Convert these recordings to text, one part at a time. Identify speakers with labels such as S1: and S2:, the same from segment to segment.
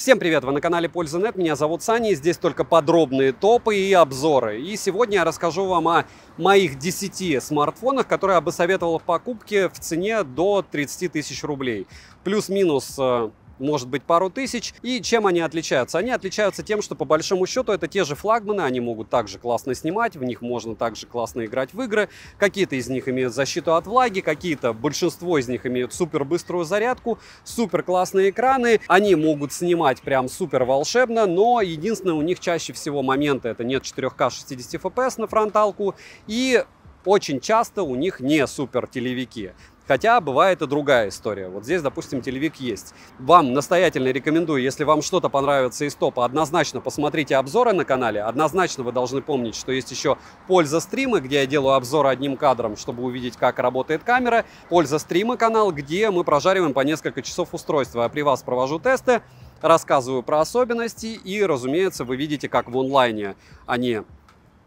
S1: Всем привет, вы на канале Пользы.нет, меня зовут Саня, здесь только подробные топы и обзоры. И сегодня я расскажу вам о моих 10 смартфонах, которые я бы советовал в покупке в цене до 30 тысяч рублей. Плюс-минус э, может быть, пару тысяч. И чем они отличаются? Они отличаются тем, что по большому счету это те же флагманы, они могут также классно снимать, в них можно также классно играть в игры. Какие-то из них имеют защиту от влаги, какие-то, большинство из них имеют супер быструю зарядку, супер классные экраны. Они могут снимать прям супер волшебно, но единственное, у них чаще всего моменты это нет 4К 60 FPS на фронталку и очень часто у них не супер телевики. Хотя бывает и другая история. Вот здесь, допустим, телевик есть. Вам настоятельно рекомендую, если вам что-то понравится из топа, однозначно посмотрите обзоры на канале. Однозначно вы должны помнить, что есть еще польза стрима, где я делаю обзоры одним кадром, чтобы увидеть, как работает камера. Польза стрима канал, где мы прожариваем по несколько часов устройства. Я при вас провожу тесты, рассказываю про особенности и, разумеется, вы видите, как в онлайне они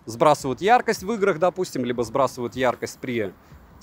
S1: сбрасывают яркость в играх, допустим, либо сбрасывают яркость при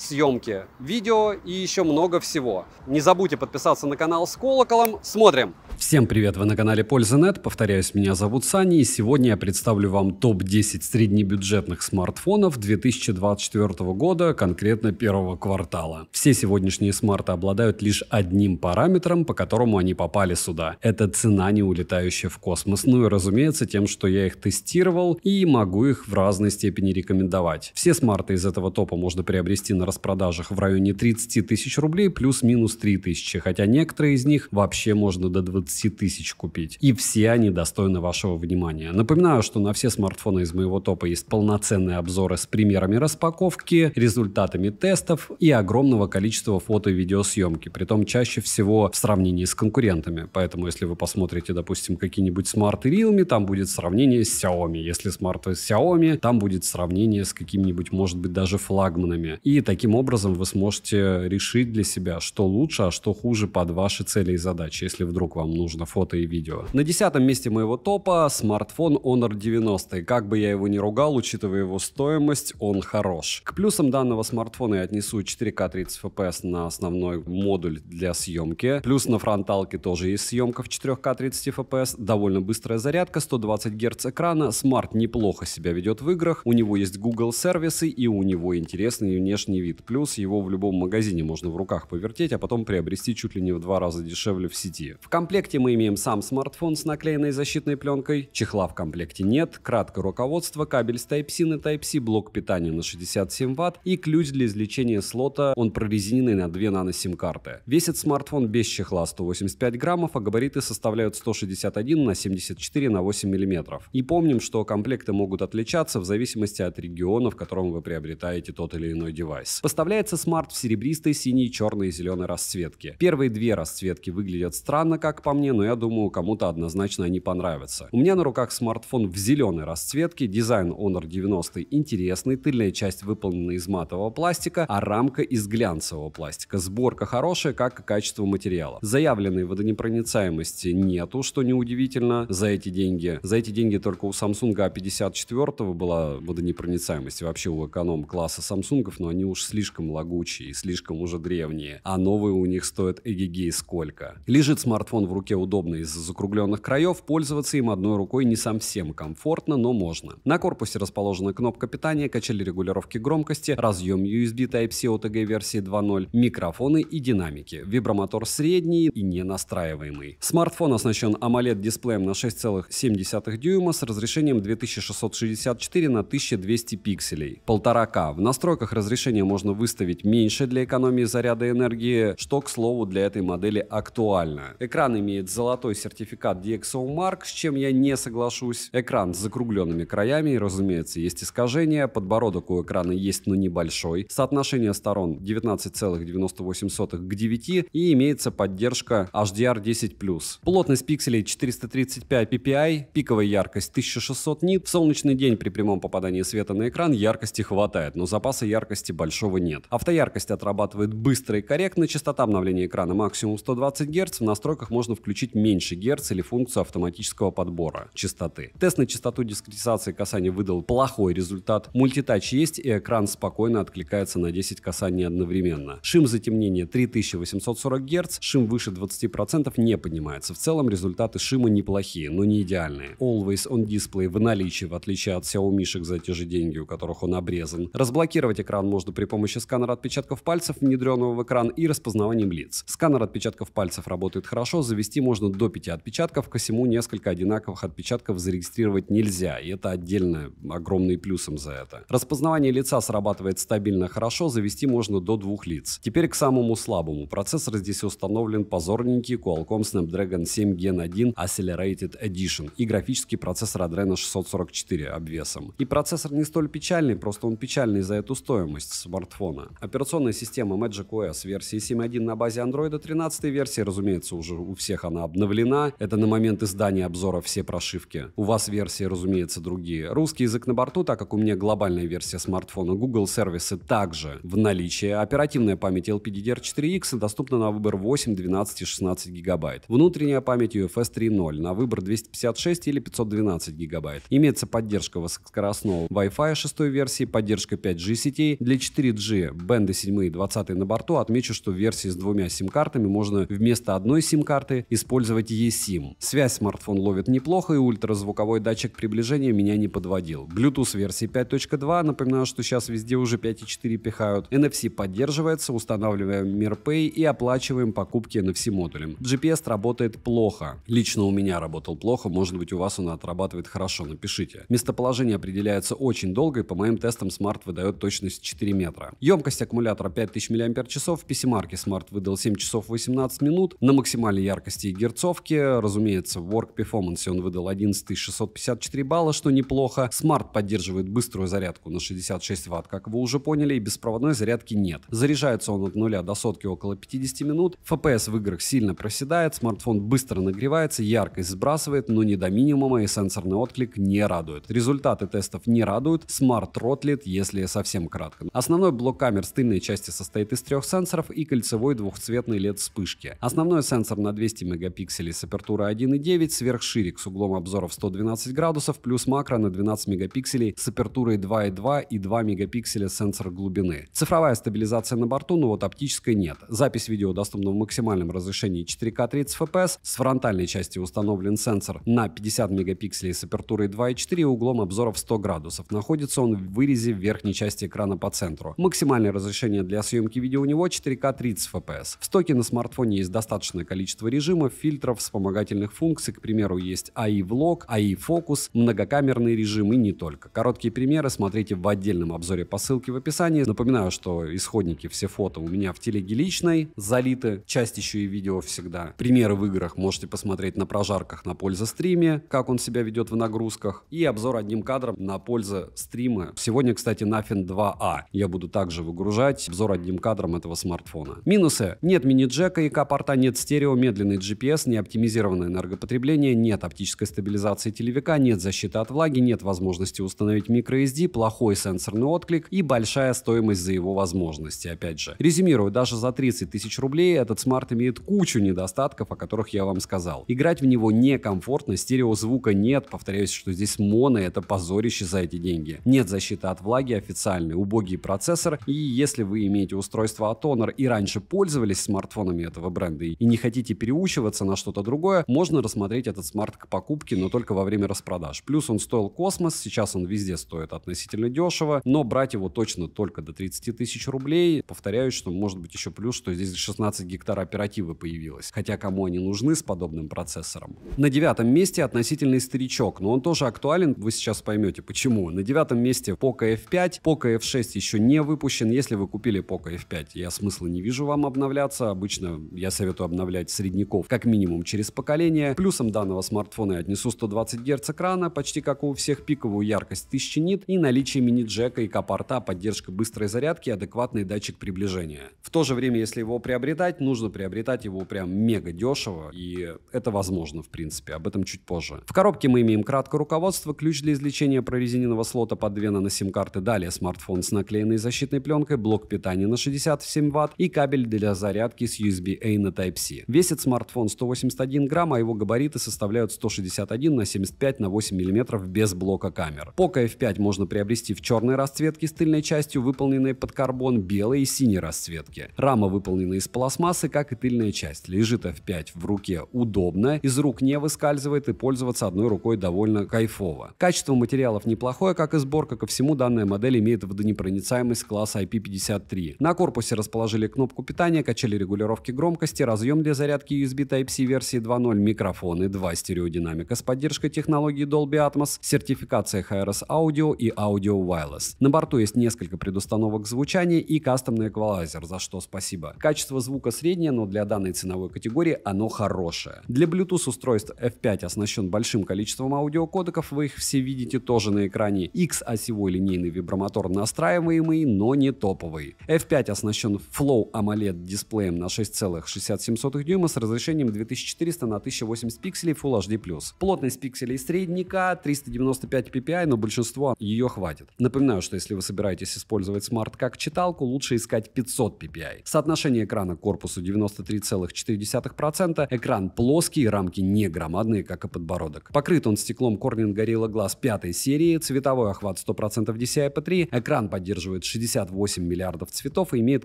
S1: съемки видео и еще много всего. Не забудьте подписаться на канал с колоколом. Смотрим! Всем привет, вы на канале Польза.нет. Повторяюсь, меня зовут Сани и сегодня я представлю вам топ-10 среднебюджетных смартфонов 2024 года, конкретно первого квартала. Все сегодняшние смарты обладают лишь одним параметром, по которому они попали сюда. Это цена, не улетающая в космос. Ну и разумеется, тем, что я их тестировал и могу их в разной степени рекомендовать. Все смарты из этого топа можно приобрести на распродажах в районе 30 тысяч рублей плюс-минус 3 тысячи, хотя некоторые из них вообще можно до 20 тысяч купить. И все они достойны вашего внимания. Напоминаю, что на все смартфоны из моего топа есть полноценные обзоры с примерами распаковки, результатами тестов и огромного количества фото и видеосъемки, том чаще всего в сравнении с конкурентами. Поэтому если вы посмотрите, допустим, какие-нибудь смарты Realme, там будет сравнение с Xiaomi. Если смарты Xiaomi, там будет сравнение с каким-нибудь, может быть, даже флагманами. И такие таким образом вы сможете решить для себя, что лучше, а что хуже под ваши цели и задачи, если вдруг вам нужно фото и видео. На десятом месте моего топа смартфон Honor 90. Как бы я его ни ругал, учитывая его стоимость, он хорош. К плюсам данного смартфона я отнесу 4К 30 FPS на основной модуль для съемки. Плюс на фронталке тоже есть съемка в 4К 30 FPS, довольно быстрая зарядка, 120 Гц экрана, смарт неплохо себя ведет в играх, у него есть Google сервисы и у него интересный внешний вид вид. Плюс его в любом магазине можно в руках повертеть, а потом приобрести чуть ли не в два раза дешевле в сети. В комплекте мы имеем сам смартфон с наклеенной защитной пленкой, чехла в комплекте нет, краткое руководство, кабель с Type-C на Type-C, блок питания на 67 Вт и ключ для извлечения слота, он прорезиненный на 2 нано-сим-карты. Весит смартфон без чехла 185 граммов, а габариты составляют 161 на 74 на 8 миллиметров. И помним, что комплекты могут отличаться в зависимости от региона, в котором вы приобретаете тот или иной девайс. Price. Поставляется смарт в серебристой, синей, черной и зеленой расцветке. Первые две расцветки выглядят странно, как по мне, но я думаю, кому-то однозначно они понравятся. У меня на руках смартфон в зеленой расцветке, дизайн Honor 90 интересный, тыльная часть выполнена из матового пластика, а рамка из глянцевого пластика. Сборка хорошая, как и качество материала. Заявленной водонепроницаемости нету, что неудивительно, за эти деньги. За эти деньги только у Samsung A54 а была водонепроницаемость, вообще у эконом-класса Samsung, но они уж уж слишком лагучие и слишком уже древние, а новые у них стоят эгегей сколько. Лежит смартфон в руке удобно из-за закругленных краев, пользоваться им одной рукой не совсем комфортно, но можно. На корпусе расположена кнопка питания, качели регулировки громкости, разъем USB Type-C OTG версии 2.0, микрофоны и динамики. Вибромотор средний и не настраиваемый. Смартфон оснащен AMOLED-дисплеем на 6,7 дюйма с разрешением 2664 на 1200 пикселей, полтора к В настройках разрешения можно выставить меньше для экономии заряда энергии, что, к слову, для этой модели актуально. Экран имеет золотой сертификат DxOMark, с чем я не соглашусь. Экран с закругленными краями, разумеется, есть искажения, подбородок у экрана есть, но небольшой. Соотношение сторон 19,98 к 9 и имеется поддержка HDR10+. Плотность пикселей 435 ppi, пиковая яркость 1600 нит. В солнечный день при прямом попадании света на экран яркости хватает, но запаса яркости большой большого нет. Автояркость отрабатывает быстро и корректно, частота обновления экрана максимум 120 Гц, в настройках можно включить меньше Гц или функцию автоматического подбора частоты. Тест на частоту дискретизации касания выдал плохой результат, мультитач есть и экран спокойно откликается на 10 касаний одновременно. Шим затемнения 3840 Гц, шим выше 20% не поднимается. В целом результаты шима неплохие, но не идеальные. Always on Display в наличии, в отличие от Xiaomi за те же деньги, у которых он обрезан. Разблокировать экран можно при помощи сканера отпечатков пальцев, внедренного в экран, и распознаванием лиц. Сканер отпечатков пальцев работает хорошо, завести можно до 5 отпечатков, ко всему несколько одинаковых отпечатков зарегистрировать нельзя, и это отдельно огромный плюсом за это. Распознавание лица срабатывает стабильно хорошо, завести можно до двух лиц. Теперь к самому слабому. Процессор здесь установлен позорненький Qualcomm Snapdragon 7 Gen 1 Accelerated Edition и графический процессор Adreno 644 обвесом. И процессор не столь печальный, просто он печальный за эту стоимость смартфона. Операционная система MagicOS версии 7.1 на базе Android 13 версии, разумеется, уже у всех она обновлена. Это на момент издания обзора все прошивки. У вас версии, разумеется, другие. Русский язык на борту, так как у меня глобальная версия смартфона, Google сервисы также в наличии. Оперативная память LPDDR4X доступна на выбор 8, 12 и 16 гигабайт. Внутренняя память UFS 3.0 на выбор 256 или 512 гигабайт. Имеется поддержка высокоскоростного Wi-Fi 6 версии, поддержка 5G сетей для 4 3G бенды 7 и 20 на борту, отмечу, что в версии с двумя сим-картами можно вместо одной сим-карты использовать eSIM. Связь смартфон ловит неплохо и ультразвуковой датчик приближения меня не подводил. Bluetooth версии 5.2, напоминаю, что сейчас везде уже 5.4 пихают. NFC поддерживается, устанавливаем MirPay и оплачиваем покупки NFC модулем. GPS работает плохо. Лично у меня работал плохо, может быть у вас он отрабатывает хорошо, напишите. Местоположение определяется очень долго и по моим тестам смарт выдает точность 4 метра аккумулятора. Емкость аккумулятора 5000 мАч, PC-марки Smart выдал 7 часов 18 минут. На максимальной яркости и герцовке, разумеется, в Work Performance он выдал 11654 балла, что неплохо. Smart поддерживает быструю зарядку на 66 Вт, как вы уже поняли, и беспроводной зарядки нет. Заряжается он от 0 до сотки около 50 минут. FPS в играх сильно проседает, смартфон быстро нагревается, яркость сбрасывает, но не до минимума и сенсорный отклик не радует. Результаты тестов не радуют, Smart ротлит, если совсем кратко. Основная Основной блок камер с тыльной части состоит из трех сенсоров и кольцевой двухцветной LED-вспышки. Основной сенсор на 200 мегапикселей с апертурой 1.9, сверхширик с углом обзора в 112 градусов, плюс макро на 12 мегапикселей с апертурой 2.2 и 2 мегапикселя сенсор глубины. Цифровая стабилизация на борту, но вот оптической нет. Запись видео доступна в максимальном разрешении 4К 30 FPS, с фронтальной части установлен сенсор на 50 мегапикселей с апертурой 2.4 и углом обзора в 100 градусов. Находится он в вырезе в верхней части экрана по центру камеру. Максимальное разрешение для съемки видео у него 4К 30 FPS. В стоке на смартфоне есть достаточное количество режимов, фильтров, вспомогательных функций. К примеру, есть ai Vlog, ai Focus, многокамерный режим и не только. Короткие примеры смотрите в отдельном обзоре по ссылке в описании. Напоминаю, что исходники все фото у меня в телеге личной залиты, часть еще и видео всегда. Примеры в играх можете посмотреть на прожарках на пользу стриме, как он себя ведет в нагрузках и обзор одним кадром на пользу стрима. Сегодня, кстати, Нафин 2 a а. Я буду буду также выгружать обзор одним кадром этого смартфона. Минусы. Нет мини-джека и порта нет стерео, медленный GPS, не оптимизированное энергопотребление, нет оптической стабилизации телевика, нет защиты от влаги, нет возможности установить microSD, плохой сенсорный отклик и большая стоимость за его возможности, опять же. Резюмирую, даже за 30 тысяч рублей этот смарт имеет кучу недостатков, о которых я вам сказал. Играть в него некомфортно, стерео звука нет, повторяюсь, что здесь моно, это позорище за эти деньги. Нет защиты от влаги официальной, убогие процессы, процессор. И если вы имеете устройство от Honor и раньше пользовались смартфонами этого бренда и не хотите переучиваться на что-то другое, можно рассмотреть этот смарт к покупке, но только во время распродаж. Плюс он стоил космос, сейчас он везде стоит относительно дешево, но брать его точно только до 30 тысяч рублей. Повторяю, что может быть еще плюс, что здесь 16 гектар оперативы появилось. Хотя кому они нужны с подобным процессором? На девятом месте относительный старичок, но он тоже актуален, вы сейчас поймете почему. На девятом месте Poco F5, Poco F6 еще не выпущен. Если вы купили Poco F5, я смысла не вижу вам обновляться. Обычно я советую обновлять средников как минимум через поколение. Плюсом данного смартфона я отнесу 120 Гц экрана, почти как у всех пиковую яркость 1000 нит и наличие мини-джека и капорта, поддержка быстрой зарядки, адекватный датчик приближения. В то же время, если его приобретать, нужно приобретать его прям мега дешево, и это возможно, в принципе, об этом чуть позже. В коробке мы имеем краткое руководство, ключ для извлечения прорезиненного слота под 2 сим карты далее смартфон с наклеенной защитой, защитной пленкой, блок питания на 67 Вт и кабель для зарядки с USB-A на Type-C. Весит смартфон 181 грамм, а его габариты составляют 161 на 75 на 8 мм без блока камер. Poco F5 можно приобрести в черной расцветке с тыльной частью, выполненной под карбон, белой и синей расцветки. Рама выполнена из пластмассы, как и тыльная часть. Лежит F5 в руке удобно, из рук не выскальзывает и пользоваться одной рукой довольно кайфово. Качество материалов неплохое, как и сборка, ко всему данная модель имеет водонепроницаемость рельс класса IP53. На корпусе расположили кнопку питания, качели регулировки громкости, разъем для зарядки USB Type-C версии 2.0, микрофоны, два стереодинамика с поддержкой технологии Dolby Atmos, сертификация HRS Audio и Audio Wireless. На борту есть несколько предустановок звучания и кастомный эквалайзер, за что спасибо. Качество звука среднее, но для данной ценовой категории оно хорошее. Для Bluetooth устройств F5 оснащен большим количеством аудиокодеков, вы их все видите тоже на экране. X-осевой линейный вибромотор настраиваемый но не топовый. F5 оснащен Flow AMOLED дисплеем на 6,67 дюйма с разрешением 2400 на 1080 пикселей Full HD+. Плотность пикселей средника 395 PPI, но большинство ее хватит. Напоминаю, что если вы собираетесь использовать смарт как читалку, лучше искать 500 PPI. Соотношение экрана к корпусу 93,4%, экран плоский, рамки не громадные, как и подбородок. Покрыт он стеклом Corning Gorilla Glass 5 серии, цветовой охват 100% DCI-P3, экран поддерживает 60 68 миллиардов цветов и имеет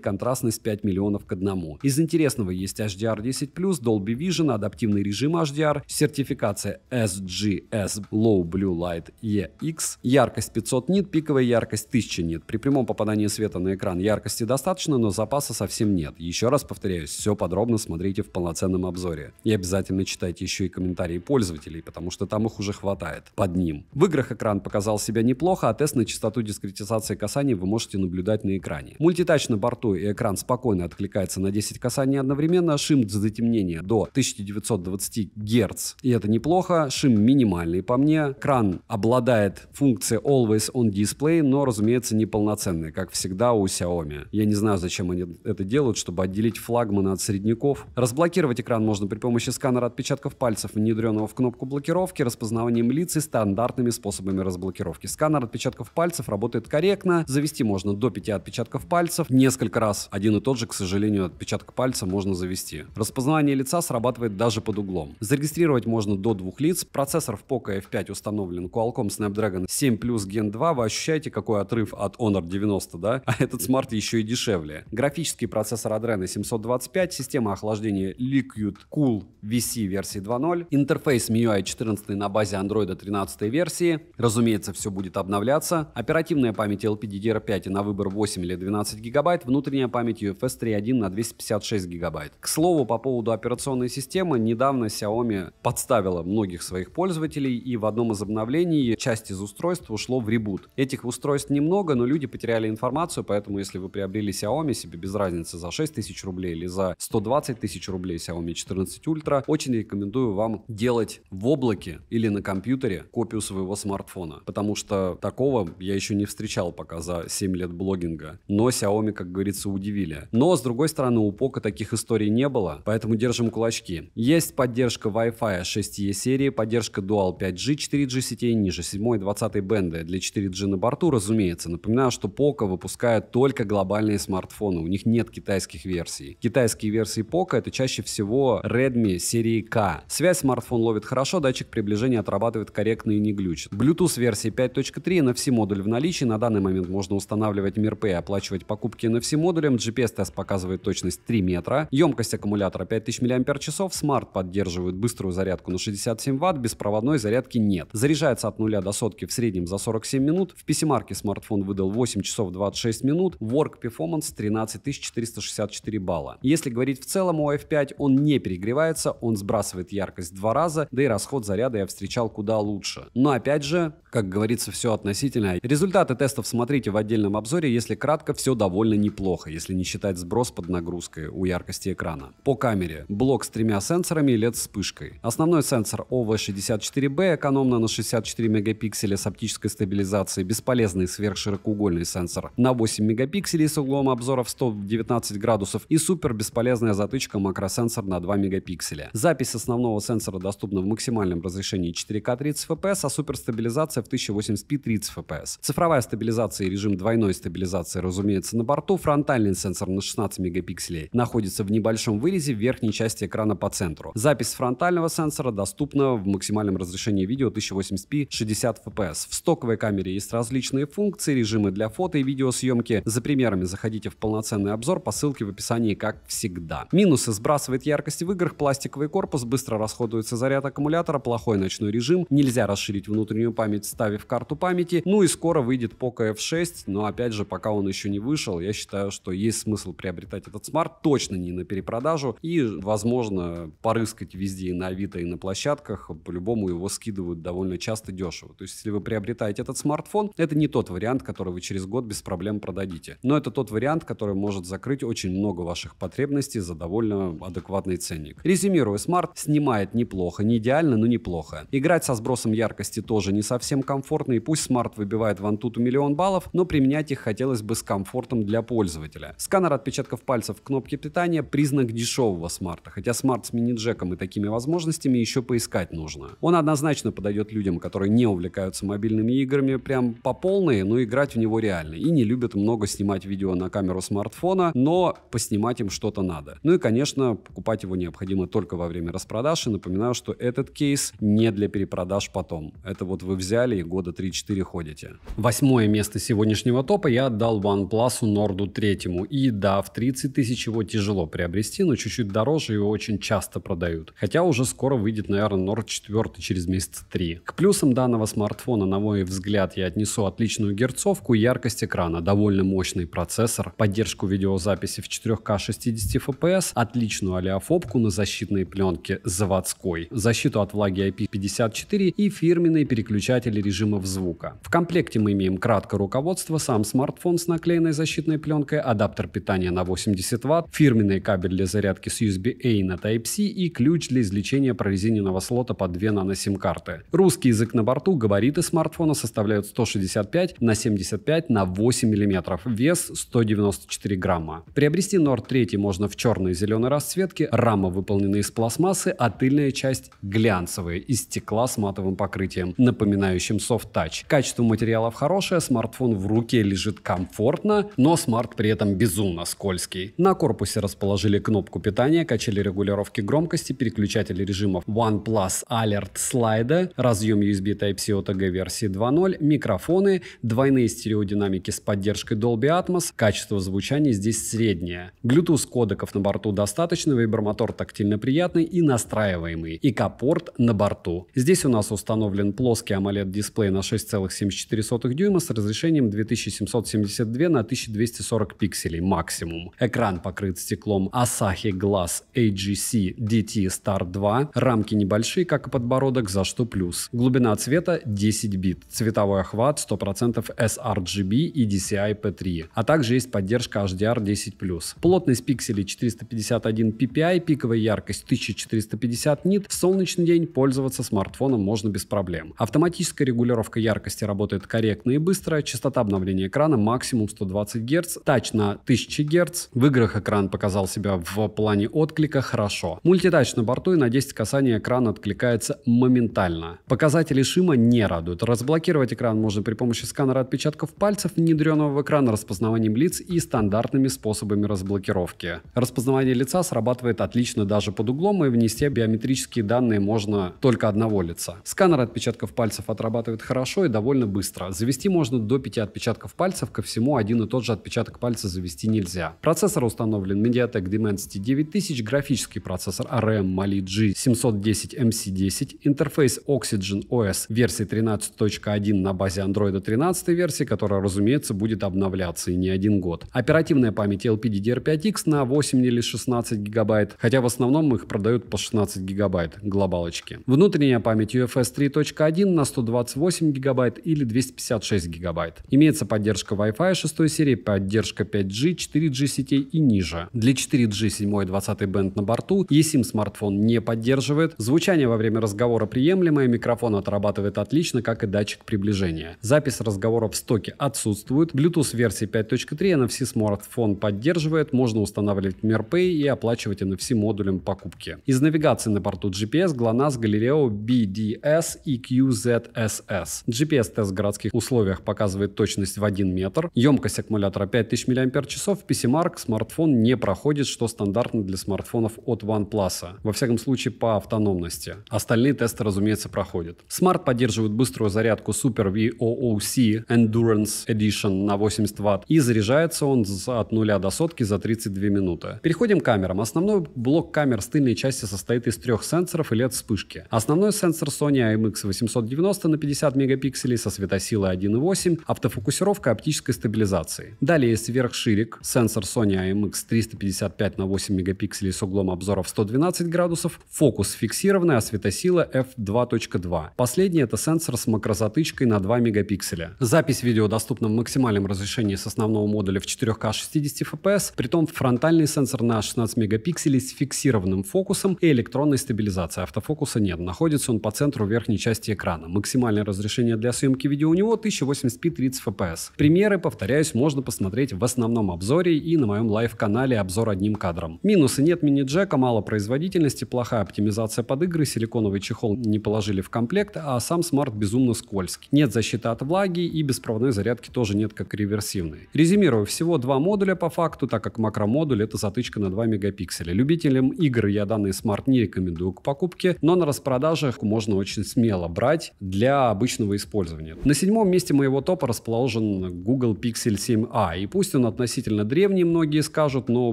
S1: контрастность 5 миллионов к одному. Из интересного есть HDR10+, Dolby Vision, адаптивный режим HDR, сертификация SGS Low Blue Light EX, яркость 500 нит, пиковая яркость 1000 нит. При прямом попадании света на экран яркости достаточно, но запаса совсем нет. Еще раз повторяюсь, все подробно смотрите в полноценном обзоре. И обязательно читайте еще и комментарии пользователей, потому что там их уже хватает под ним. В играх экран показал себя неплохо, а тест на частоту дискретизации касаний вы можете можете наблюдать на экране. Мультитач на борту и экран спокойно откликается на 10 касаний одновременно. Шим затемнения до 1920 Гц. И это неплохо. Шим минимальный по мне. Кран обладает функцией Always on Display, но, разумеется, неполноценная, как всегда у Xiaomi. Я не знаю, зачем они это делают, чтобы отделить флагмана от средняков. Разблокировать экран можно при помощи сканера отпечатков пальцев, внедренного в кнопку блокировки, распознаванием лиц и стандартными способами разблокировки. Сканер отпечатков пальцев работает корректно. Завести можно можно до 5 отпечатков пальцев. Несколько раз один и тот же, к сожалению, отпечаток пальца можно завести. Распознавание лица срабатывает даже под углом. Зарегистрировать можно до двух лиц. Процессор в Poco F5 установлен Qualcomm Snapdragon 7 Plus Gen 2. Вы ощущаете, какой отрыв от Honor 90, да? А этот смарт еще и дешевле. Графический процессор Adreno 725, система охлаждения Liquid Cool VC версии 2.0, интерфейс MIUI 14 на базе Android 13 версии. Разумеется, все будет обновляться. Оперативная память LPDDR5 и на выбор 8 или 12 гигабайт, внутренняя память UFS 3.1 на 256 гигабайт. К слову, по поводу операционной системы, недавно Xiaomi подставила многих своих пользователей, и в одном из обновлений часть из устройств ушло в ребут. Этих устройств немного, но люди потеряли информацию, поэтому если вы приобрели Xiaomi, себе без разницы за 6 тысяч рублей или за 120 тысяч рублей Xiaomi 14 Ultra, очень рекомендую вам делать в облаке или на компьютере копию своего смартфона, потому что такого я еще не встречал пока за 7 лет лет блогинга. Но Xiaomi, как говорится, удивили. Но, с другой стороны, у Poco таких историй не было, поэтому держим кулачки. Есть поддержка Wi-Fi 6E серии, поддержка Dual 5G, 4G сетей ниже 7 и 20 бенды для 4G на борту, разумеется. Напоминаю, что Poco выпускает только глобальные смартфоны, у них нет китайских версий. Китайские версии Poco это чаще всего Redmi серии K. Связь смартфон ловит хорошо, датчик приближения отрабатывает корректно и не глючит. Bluetooth версии 5.3 на все модуль в наличии, на данный момент можно устанавливать устанавливать мир и оплачивать покупки NFC модулем, GPS-тест показывает точность 3 метра, емкость аккумулятора 5000 мАч, смарт поддерживает быструю зарядку на 67 Вт, беспроводной зарядки нет. Заряжается от 0 до сотки в среднем за 47 минут, в PC-марке смартфон выдал 8 часов 26 минут, Work Performance 13464 балла. Если говорить в целом о F5, он не перегревается, он сбрасывает яркость два раза, да и расход заряда я встречал куда лучше. Но опять же, как говорится, все относительно. Результаты тестов смотрите в отдельном обзоре обзоре, если кратко, все довольно неплохо, если не считать сброс под нагрузкой у яркости экрана. По камере. Блок с тремя сенсорами и LED-вспышкой. Основной сенсор OV64B экономно на 64 мегапикселя с оптической стабилизацией, бесполезный сверхширокоугольный сенсор на 8 мегапикселей с углом обзора в 119 градусов и супер бесполезная затычка макросенсор на 2 мегапикселя. Запись основного сенсора доступна в максимальном разрешении 4К 30 FPS, а суперстабилизация в 1080p 30 FPS. Цифровая стабилизация и режим двойной стабилизации, разумеется, на борту. Фронтальный сенсор на 16 мегапикселей находится в небольшом вырезе в верхней части экрана по центру. Запись фронтального сенсора доступна в максимальном разрешении видео 1080p 60 fps. В стоковой камере есть различные функции, режимы для фото и видеосъемки. За примерами заходите в полноценный обзор по ссылке в описании, как всегда. Минусы сбрасывает яркость в играх, пластиковый корпус, быстро расходуется заряд аккумулятора, плохой ночной режим, нельзя расширить внутреннюю память, ставив карту памяти, ну и скоро выйдет Poco F6, но ну, опять опять же, пока он еще не вышел, я считаю, что есть смысл приобретать этот смарт, точно не на перепродажу, и, возможно, порыскать везде и на Авито, и на площадках, по-любому его скидывают довольно часто дешево. То есть, если вы приобретаете этот смартфон, это не тот вариант, который вы через год без проблем продадите. Но это тот вариант, который может закрыть очень много ваших потребностей за довольно адекватный ценник. Резюмируя, смарт снимает неплохо, не идеально, но неплохо. Играть со сбросом яркости тоже не совсем комфортно, и пусть смарт выбивает вантуту миллион баллов, но применять снять их хотелось бы с комфортом для пользователя. Сканер отпечатков пальцев кнопки питания – признак дешевого смарта, хотя смарт с мини-джеком и такими возможностями еще поискать нужно. Он однозначно подойдет людям, которые не увлекаются мобильными играми прям по полной, но играть в него реально, и не любят много снимать видео на камеру смартфона, но поснимать им что-то надо. Ну и, конечно, покупать его необходимо только во время распродаж, и напоминаю, что этот кейс не для перепродаж потом. Это вот вы взяли и года 3-4 ходите. Восьмое место сегодняшнего топа топа я отдал OnePlus Nord 3. И да, в 30 тысяч его тяжело приобрести, но чуть-чуть дороже его очень часто продают. Хотя уже скоро выйдет, наверное, Nord 4 через месяц 3. К плюсам данного смартфона, на мой взгляд, я отнесу отличную герцовку яркость экрана, довольно мощный процессор, поддержку видеозаписи в 4К 60 FPS, отличную алиофобку на защитной пленке заводской, защиту от влаги IP54 и фирменные переключатели режимов звука. В комплекте мы имеем краткое руководство, сам смартфон с наклеенной защитной пленкой, адаптер питания на 80 Вт, фирменный кабель для зарядки с USB-A на Type-C и ключ для извлечения прорезиненного слота по две нано-сим-карты. Русский язык на борту, габариты смартфона составляют 165 на 75 на 8 мм, вес 194 грамма. Приобрести Nord 3 можно в черной и зеленой расцветке, рама выполнена из пластмассы, а тыльная часть глянцевая, из стекла с матовым покрытием, напоминающим soft touch. Качество материалов хорошее, смартфон в руке лежит лежит комфортно, но смарт при этом безумно скользкий. На корпусе расположили кнопку питания, качели регулировки громкости, переключатели режимов OnePlus Alert Slide, разъем USB Type-C OTG версии 2.0, микрофоны, двойные стереодинамики с поддержкой Dolby Atmos, качество звучания здесь среднее. Bluetooth кодеков на борту достаточно, вибромотор тактильно приятный и настраиваемый, и капорт на борту. Здесь у нас установлен плоский AMOLED-дисплей на 6,74 дюйма с разрешением 2700 872 на 1240 пикселей максимум. Экран покрыт стеклом Asahi Glass AGC DT Star 2. Рамки небольшие, как и подбородок, за что плюс. Глубина цвета 10 бит. Цветовой охват 100% sRGB и DCI P3. А также есть поддержка HDR 10+. Плотность пикселей 451 ppi, пиковая яркость 1450 нит. В солнечный день пользоваться смартфоном можно без проблем. Автоматическая регулировка яркости работает корректно и быстро. Частота обновления экрана максимум 120 Гц, тач на 1000 Гц. В играх экран показал себя в плане отклика хорошо. Мультитач на борту и на 10 касаний экран откликается моментально. Показатели шима не радуют. Разблокировать экран можно при помощи сканера отпечатков пальцев, внедренного в экран распознаванием лиц и стандартными способами разблокировки. Распознавание лица срабатывает отлично даже под углом и внести биометрические данные можно только одного лица. Сканер отпечатков пальцев отрабатывает хорошо и довольно быстро. Завести можно до 5 отпечатков пальцев пальцев ко всему один и тот же отпечаток пальца завести нельзя. Процессор установлен MediaTek Dimensity 9000, графический процессор RM Mali G710MC10, интерфейс Oxygen OS версии 13.1 на базе Android 13 версии, которая, разумеется, будет обновляться и не один год. Оперативная память LPDDR5X на 8 или 16 гигабайт, хотя в основном их продают по 16 гигабайт глобалочки. Внутренняя память UFS 3.1 на 128 гигабайт или 256 гигабайт. Имеется поддержка поддержка Wi-Fi 6 серии, поддержка 5G, 4G сетей и ниже. Для 4G 7 и 20 бенд на борту, eSIM смартфон не поддерживает, звучание во время разговора приемлемое, микрофон отрабатывает отлично, как и датчик приближения. Запись разговора в стоке отсутствует, Bluetooth версии 5.3 NFC смартфон поддерживает, можно устанавливать MirPay и оплачивать NFC модулем покупки. Из навигации на борту GPS, GLONASS, Galileo, BDS и QZSS. GPS-тест в городских условиях показывает точность в 1 метр. Емкость аккумулятора 5000 мАч. PC-Mark смартфон не проходит, что стандартно для смартфонов от OnePlus. Во всяком случае, по автономности. Остальные тесты, разумеется, проходят. Смарт поддерживает быструю зарядку Super VOOC Endurance Edition на 80 Вт. И заряжается он от 0 до сотки за 32 минуты. Переходим к камерам. Основной блок камер с тыльной части состоит из трех сенсоров и LED-вспышки. Основной сенсор Sony IMX 890 на 50 мегапикселей со светосилой 1.8, автофокусировка заставка оптической стабилизации. Далее сверхширик, сенсор Sony IMX 355 на 8 мегапикселей с углом обзора в 112 градусов, фокус фиксированный, а светосила f2.2. Последний это сенсор с макрозатычкой на 2 мегапикселя. Запись видео доступна в максимальном разрешении с основного модуля в 4К 60 FPS, притом фронтальный сенсор на 16 мегапикселей с фиксированным фокусом и электронной стабилизацией. Автофокуса нет, находится он по центру верхней части экрана. Максимальное разрешение для съемки видео у него 1080p 30 FPS. Примеры, повторяюсь, можно посмотреть в основном обзоре и на моем лайв-канале «Обзор одним кадром». Минусы нет мини-джека, мало производительности, плохая оптимизация под игры, силиконовый чехол не положили в комплект, а сам смарт безумно скользкий. Нет защиты от влаги и беспроводной зарядки тоже нет как реверсивной. Резюмирую, всего два модуля по факту, так как макромодуль это затычка на 2 мегапикселя. Любителям игр я данный смарт не рекомендую к покупке, но на распродажах можно очень смело брать для обычного использования. На седьмом месте моего топа расположен рынок Google Pixel 7a. И пусть он относительно древний, многие скажут, но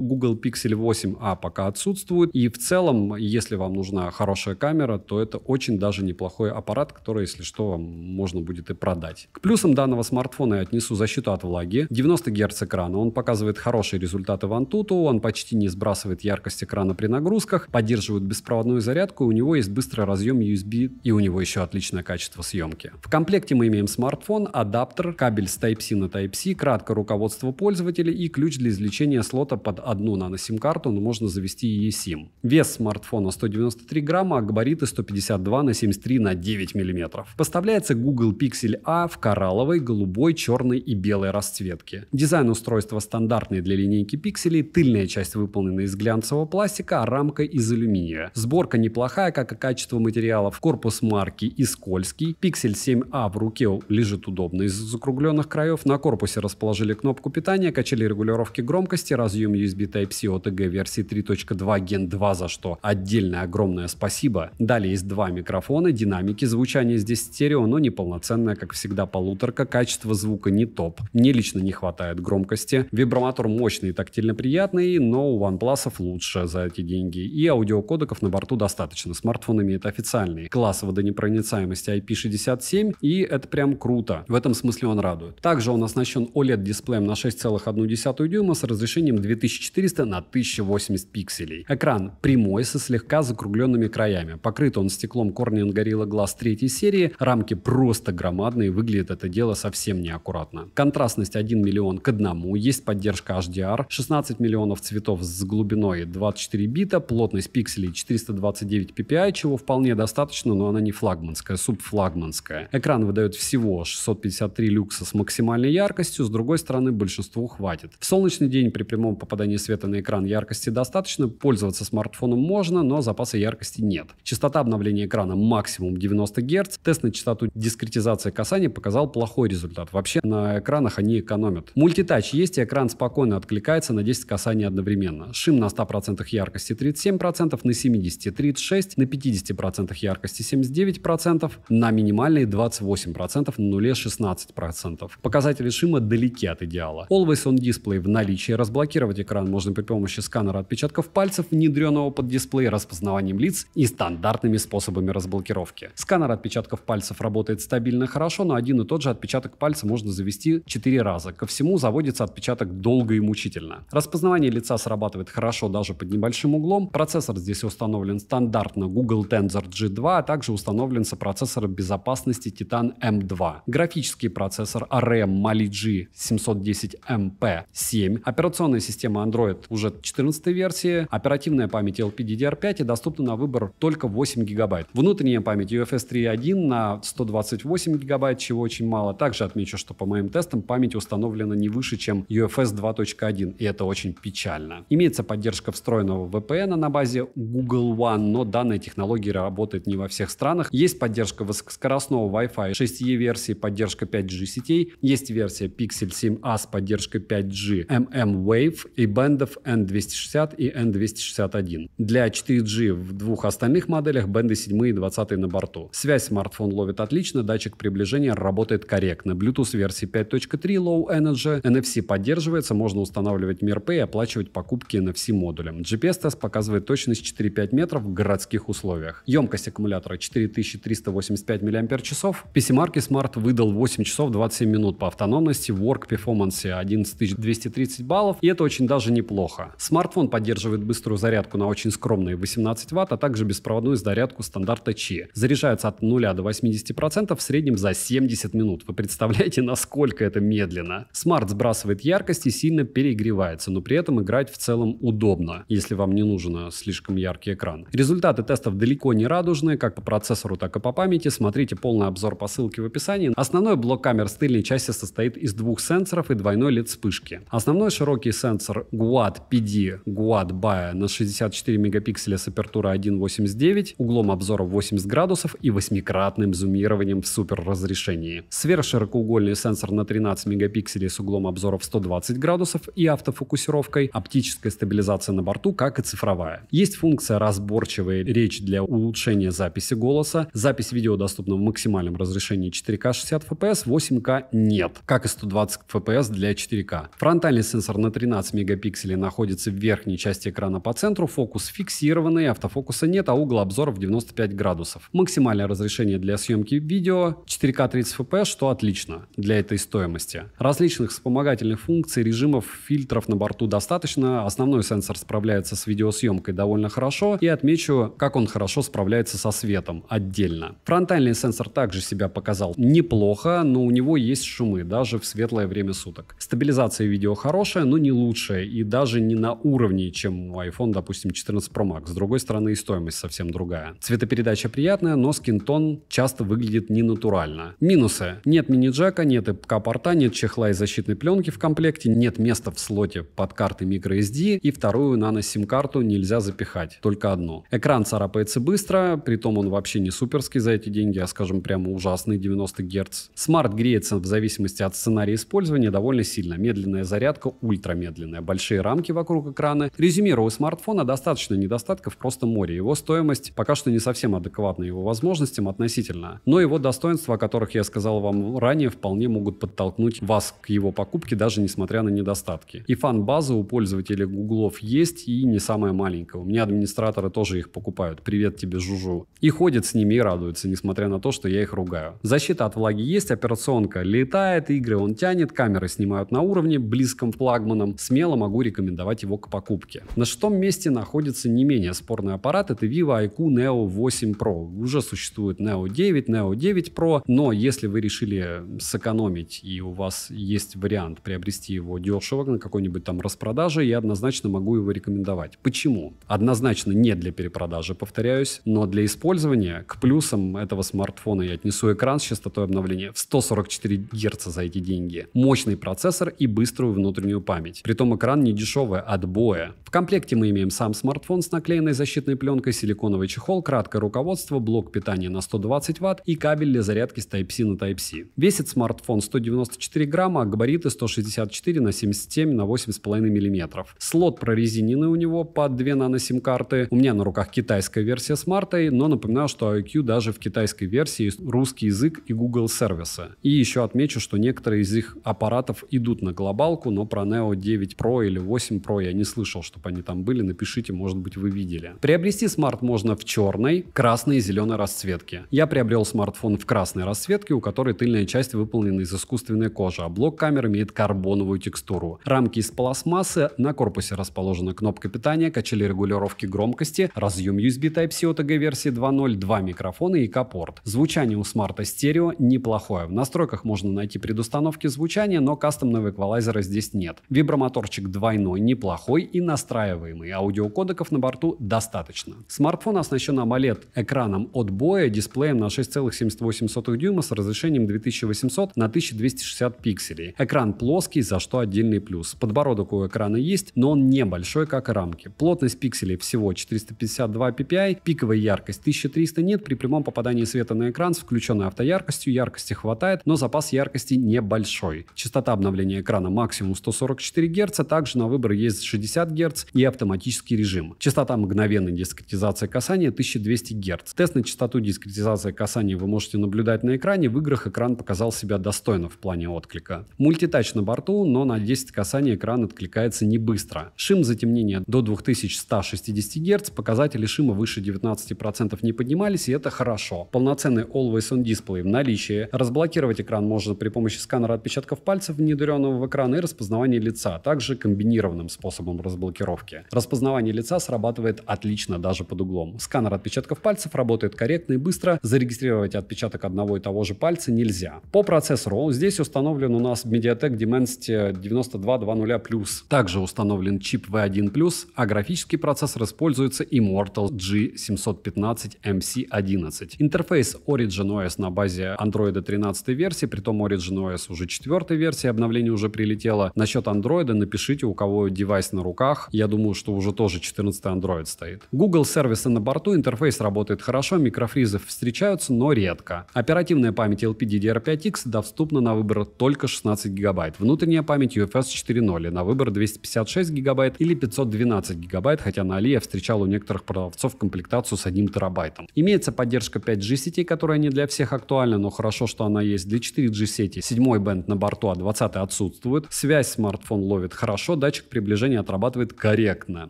S1: Google Pixel 8a пока отсутствует. И в целом, если вам нужна хорошая камера, то это очень даже неплохой аппарат, который, если что, вам можно будет и продать. К плюсам данного смартфона я отнесу защиту от влаги. 90 Гц экрана, он показывает хорошие результаты в Antutu, он почти не сбрасывает яркость экрана при нагрузках, поддерживает беспроводную зарядку, у него есть быстрый разъем USB и у него еще отличное качество съемки. В комплекте мы имеем смартфон, адаптер, кабель с Type-C ксина Type-C, краткое руководство пользователя и ключ для извлечения слота под одну нано-сим-карту, но можно завести и eSIM. Вес смартфона 193 грамма, а габариты 152 на 73 на 9 мм. Поставляется Google Pixel A в коралловой, голубой, черной и белой расцветке. Дизайн устройства стандартный для линейки пикселей, тыльная часть выполнена из глянцевого пластика, а рамка из алюминия. Сборка неплохая, как и качество материалов. Корпус марки и скользкий. Pixel 7a в руке лежит удобно из закругленных краев дисплеев, на корпусе расположили кнопку питания, качели регулировки громкости, разъем USB Type-C OTG e версии 3.2 Gen 2, за что отдельное огромное спасибо. Далее есть два микрофона, динамики, звучание здесь стерео, но неполноценное, как всегда, полуторка, качество звука не топ. Мне лично не хватает громкости. Вибромотор мощный и тактильно приятный, но у OnePlus лучше за эти деньги. И аудиокодеков на борту достаточно, Смартфон имеет официальный Класс водонепроницаемости IP67, и это прям круто. В этом смысле он радует. Также также он оснащен OLED-дисплеем на 6,1 дюйма с разрешением 2400 на 1080 пикселей. Экран прямой со слегка закругленными краями. Покрыт он стеклом Corning Gorilla Glass 3 серии. Рамки просто громадные, выглядит это дело совсем неаккуратно. Контрастность 1 миллион к одному, есть поддержка HDR, 16 миллионов цветов с глубиной 24 бита, плотность пикселей 429 ppi, чего вполне достаточно, но она не флагманская, субфлагманская. Экран выдает всего 653 люкса с максимальным максимальной яркостью, с другой стороны большинству хватит. В солнечный день при прямом попадании света на экран яркости достаточно, пользоваться смартфоном можно, но запаса яркости нет. Частота обновления экрана максимум 90 Гц, тест на частоту дискретизации касания показал плохой результат. Вообще на экранах они экономят. Мультитач есть, и экран спокойно откликается на 10 касаний одновременно. Шим на 100% яркости 37%, на 70 36, на 50% яркости 79%, на минимальные 28%, на нуле 16%. Показатель показатели шима далеки от идеала. Always on Display в наличии, разблокировать экран можно при помощи сканера отпечатков пальцев, внедренного под дисплей, распознаванием лиц и стандартными способами разблокировки. Сканер отпечатков пальцев работает стабильно хорошо, но один и тот же отпечаток пальца можно завести 4 раза. Ко всему заводится отпечаток долго и мучительно. Распознавание лица срабатывает хорошо даже под небольшим углом. Процессор здесь установлен стандартно Google Tensor G2, а также установлен сопроцессор безопасности Titan M2. Графический процессор Array DRM Mali G 710MP7. Операционная система Android уже 14 Оперативная память LPDDR5 и доступна на выбор только 8 гигабайт. Внутренняя память UFS 3.1 на 128 гигабайт, чего очень мало. Также отмечу, что по моим тестам память установлена не выше, чем UFS 2.1, и это очень печально. Имеется поддержка встроенного VPN на базе Google One, но данная технология работает не во всех странах. Есть поддержка высокоскоростного Wi-Fi 6E версии, поддержка 5G сетей, есть версия Pixel 7a с поддержкой 5G, MM Wave и бендов N260 и N261. Для 4G в двух остальных моделях бенды 7 и 20 на борту. Связь смартфон ловит отлично, датчик приближения работает корректно. Bluetooth версии 5.3 Low Energy, NFC поддерживается, можно устанавливать MirPay и оплачивать покупки NFC модулем. GPS-тест показывает точность 4-5 метров в городских условиях. Емкость аккумулятора 4385 мАч. PC-марки Smart выдал 8 часов 27 минут по автономности, в work performance 11230 баллов, и это очень даже неплохо. Смартфон поддерживает быструю зарядку на очень скромные 18 Вт, а также беспроводную зарядку стандарта Qi. Заряжается от 0 до 80% в среднем за 70 минут. Вы представляете, насколько это медленно? Смарт сбрасывает яркость и сильно перегревается, но при этом играть в целом удобно, если вам не нужен э, слишком яркий экран. Результаты тестов далеко не радужные, как по процессору, так и по памяти. Смотрите полный обзор по ссылке в описании. Основной блок камер с тыльной части состоит из двух сенсоров и двойной LED вспышки. Основной широкий сенсор Guad PD Guad Bio на 64 мегапикселя с апертурой 1.89, углом обзора 80 градусов и восьмикратным зумированием в суперразрешении. Сверхширокоугольный сенсор на 13 мегапикселей с углом обзора в 120 градусов и автофокусировкой, оптическая стабилизация на борту, как и цифровая. Есть функция разборчивая речь для улучшения записи голоса. Запись видео доступна в максимальном разрешении 4К 60 FPS, 8К нет нет, как и 120 FPS для 4К. Фронтальный сенсор на 13 мегапикселей находится в верхней части экрана по центру, фокус фиксированный, автофокуса нет, а угол обзора в 95 градусов. Максимальное разрешение для съемки видео 4К 30 FPS, что отлично для этой стоимости. Различных вспомогательных функций, режимов, фильтров на борту достаточно. Основной сенсор справляется с видеосъемкой довольно хорошо. И отмечу, как он хорошо справляется со светом отдельно. Фронтальный сенсор также себя показал неплохо, но у него есть шумы шумы, даже в светлое время суток. Стабилизация видео хорошая, но не лучшая и даже не на уровне, чем у iPhone, допустим, 14 Pro Max. С другой стороны, и стоимость совсем другая. Цветопередача приятная, но скинтон часто выглядит ненатурально. Минусы. Нет мини-джека, нет ИПК-порта, нет чехла и защитной пленки в комплекте, нет места в слоте под карты microSD и вторую нано-сим-карту нельзя запихать, только одну. Экран царапается быстро, при том он вообще не суперский за эти деньги, а скажем прямо ужасный 90 Гц. Смарт греется в зависимости зависимости от сценария использования, довольно сильно. Медленная зарядка, ультрамедленная, большие рамки вокруг экрана. Резюмирую, у смартфона достаточно недостатков, просто море. Его стоимость пока что не совсем адекватна его возможностям относительно. Но его достоинства, о которых я сказал вам ранее, вполне могут подтолкнуть вас к его покупке, даже несмотря на недостатки. И фан-база у пользователей гуглов есть и не самая маленькая. У меня администраторы тоже их покупают. Привет тебе, Жужу. И ходят с ними и радуются, несмотря на то, что я их ругаю. Защита от влаги есть, операционка летает, оживляет игры, он тянет, камеры снимают на уровне, близком флагманом. Смело могу рекомендовать его к покупке. На шестом месте находится не менее спорный аппарат, это Vivo IQ Neo 8 Pro. Уже существует Neo 9, Neo 9 Pro, но если вы решили сэкономить и у вас есть вариант приобрести его дешево на какой-нибудь там распродаже, я однозначно могу его рекомендовать. Почему? Однозначно не для перепродажи, повторяюсь, но для использования к плюсам этого смартфона я отнесу экран с частотой обновления в 144 Гц ГГц за эти деньги, мощный процессор и быструю внутреннюю память. Притом экран не дешевый, а от боя. В комплекте мы имеем сам смартфон с наклеенной защитной пленкой, силиконовый чехол, краткое руководство, блок питания на 120 Вт и кабель для зарядки с Type-C на Type-C. Весит смартфон 194 грамма, а габариты 164 на 77 на 8,5 мм. Слот прорезиненный у него под 2 нано-сим-карты. У меня на руках китайская версия смарта, но напоминаю, что IQ даже в китайской версии русский язык и Google сервисы. И еще отмечу, что некоторые из их аппаратов идут на глобалку, но про Neo 9 Pro или 8 Pro я не слышал, чтобы они там были. Напишите, может быть, вы видели. Приобрести смарт можно в черной, красной и зеленой расцветке. Я приобрел смартфон в красной расцветке, у которой тыльная часть выполнена из искусственной кожи, а блок камер имеет карбоновую текстуру. Рамки из пластмассы, на корпусе расположена кнопка питания, качели регулировки громкости, разъем USB Type-C OTG версии 2.0, два микрофона и капорт. Звучание у смарта стерео неплохое. В настройках можно найти настройки предустановки звучания, но кастомного эквалайзера здесь нет. Вибромоторчик двойной, неплохой и настраиваемый. Аудиокодеков на борту достаточно. Смартфон оснащен AMOLED экраном от боя, дисплеем на 6,78 дюйма с разрешением 2800 на 1260 пикселей. Экран плоский, за что отдельный плюс. Подбородок у экрана есть, но он небольшой, как рамки. Плотность пикселей всего 452 ppi, пиковая яркость 1300 нет при прямом попадании света на экран с включенной автояркостью, яркости хватает, но запас яркости громкости небольшой. Частота обновления экрана максимум 144 Гц, а также на выбор есть 60 Гц и автоматический режим. Частота мгновенной дискретизации касания 1200 Гц. Тест на частоту дискретизации касания вы можете наблюдать на экране. В играх экран показал себя достойно в плане отклика. Мультитач на борту, но на 10 касаний экран откликается не быстро. Шим затемнения до 2160 Гц, показатели шима выше 19% не поднимались, и это хорошо. Полноценный Always On Display в наличии. Разблокировать экран можно при помощи сканера отпечатков пальцев, внедренного в экран, и распознавание лица, а также комбинированным способом разблокировки. Распознавание лица срабатывает отлично даже под углом. Сканер отпечатков пальцев работает корректно и быстро, зарегистрировать отпечаток одного и того же пальца нельзя. По процессору здесь установлен у нас Mediatek Dimensity 9220+. Также установлен чип V1+, а графический процессор используется Immortal G715MC11. Интерфейс Origin OS на базе Android 13 версии, при том Origin GenOS уже четвертой версии, обновление уже прилетело. Насчет Android напишите, у кого девайс на руках. Я думаю, что уже тоже 14 Android стоит. Google сервисы на борту, интерфейс работает хорошо, микрофризы встречаются, но редко. Оперативная память LPDDR5X доступна на выбор только 16 гигабайт. Внутренняя память UFS 4.0 на выбор 256 гигабайт или 512 гигабайт, хотя на Али я встречал у некоторых продавцов комплектацию с 1 терабайтом. Имеется поддержка 5G сетей, которая не для всех актуальна, но хорошо, что она есть для 4G сетей третий, седьмой бенд на борту, а двадцатый отсутствует. Связь смартфон ловит хорошо, датчик приближения отрабатывает корректно.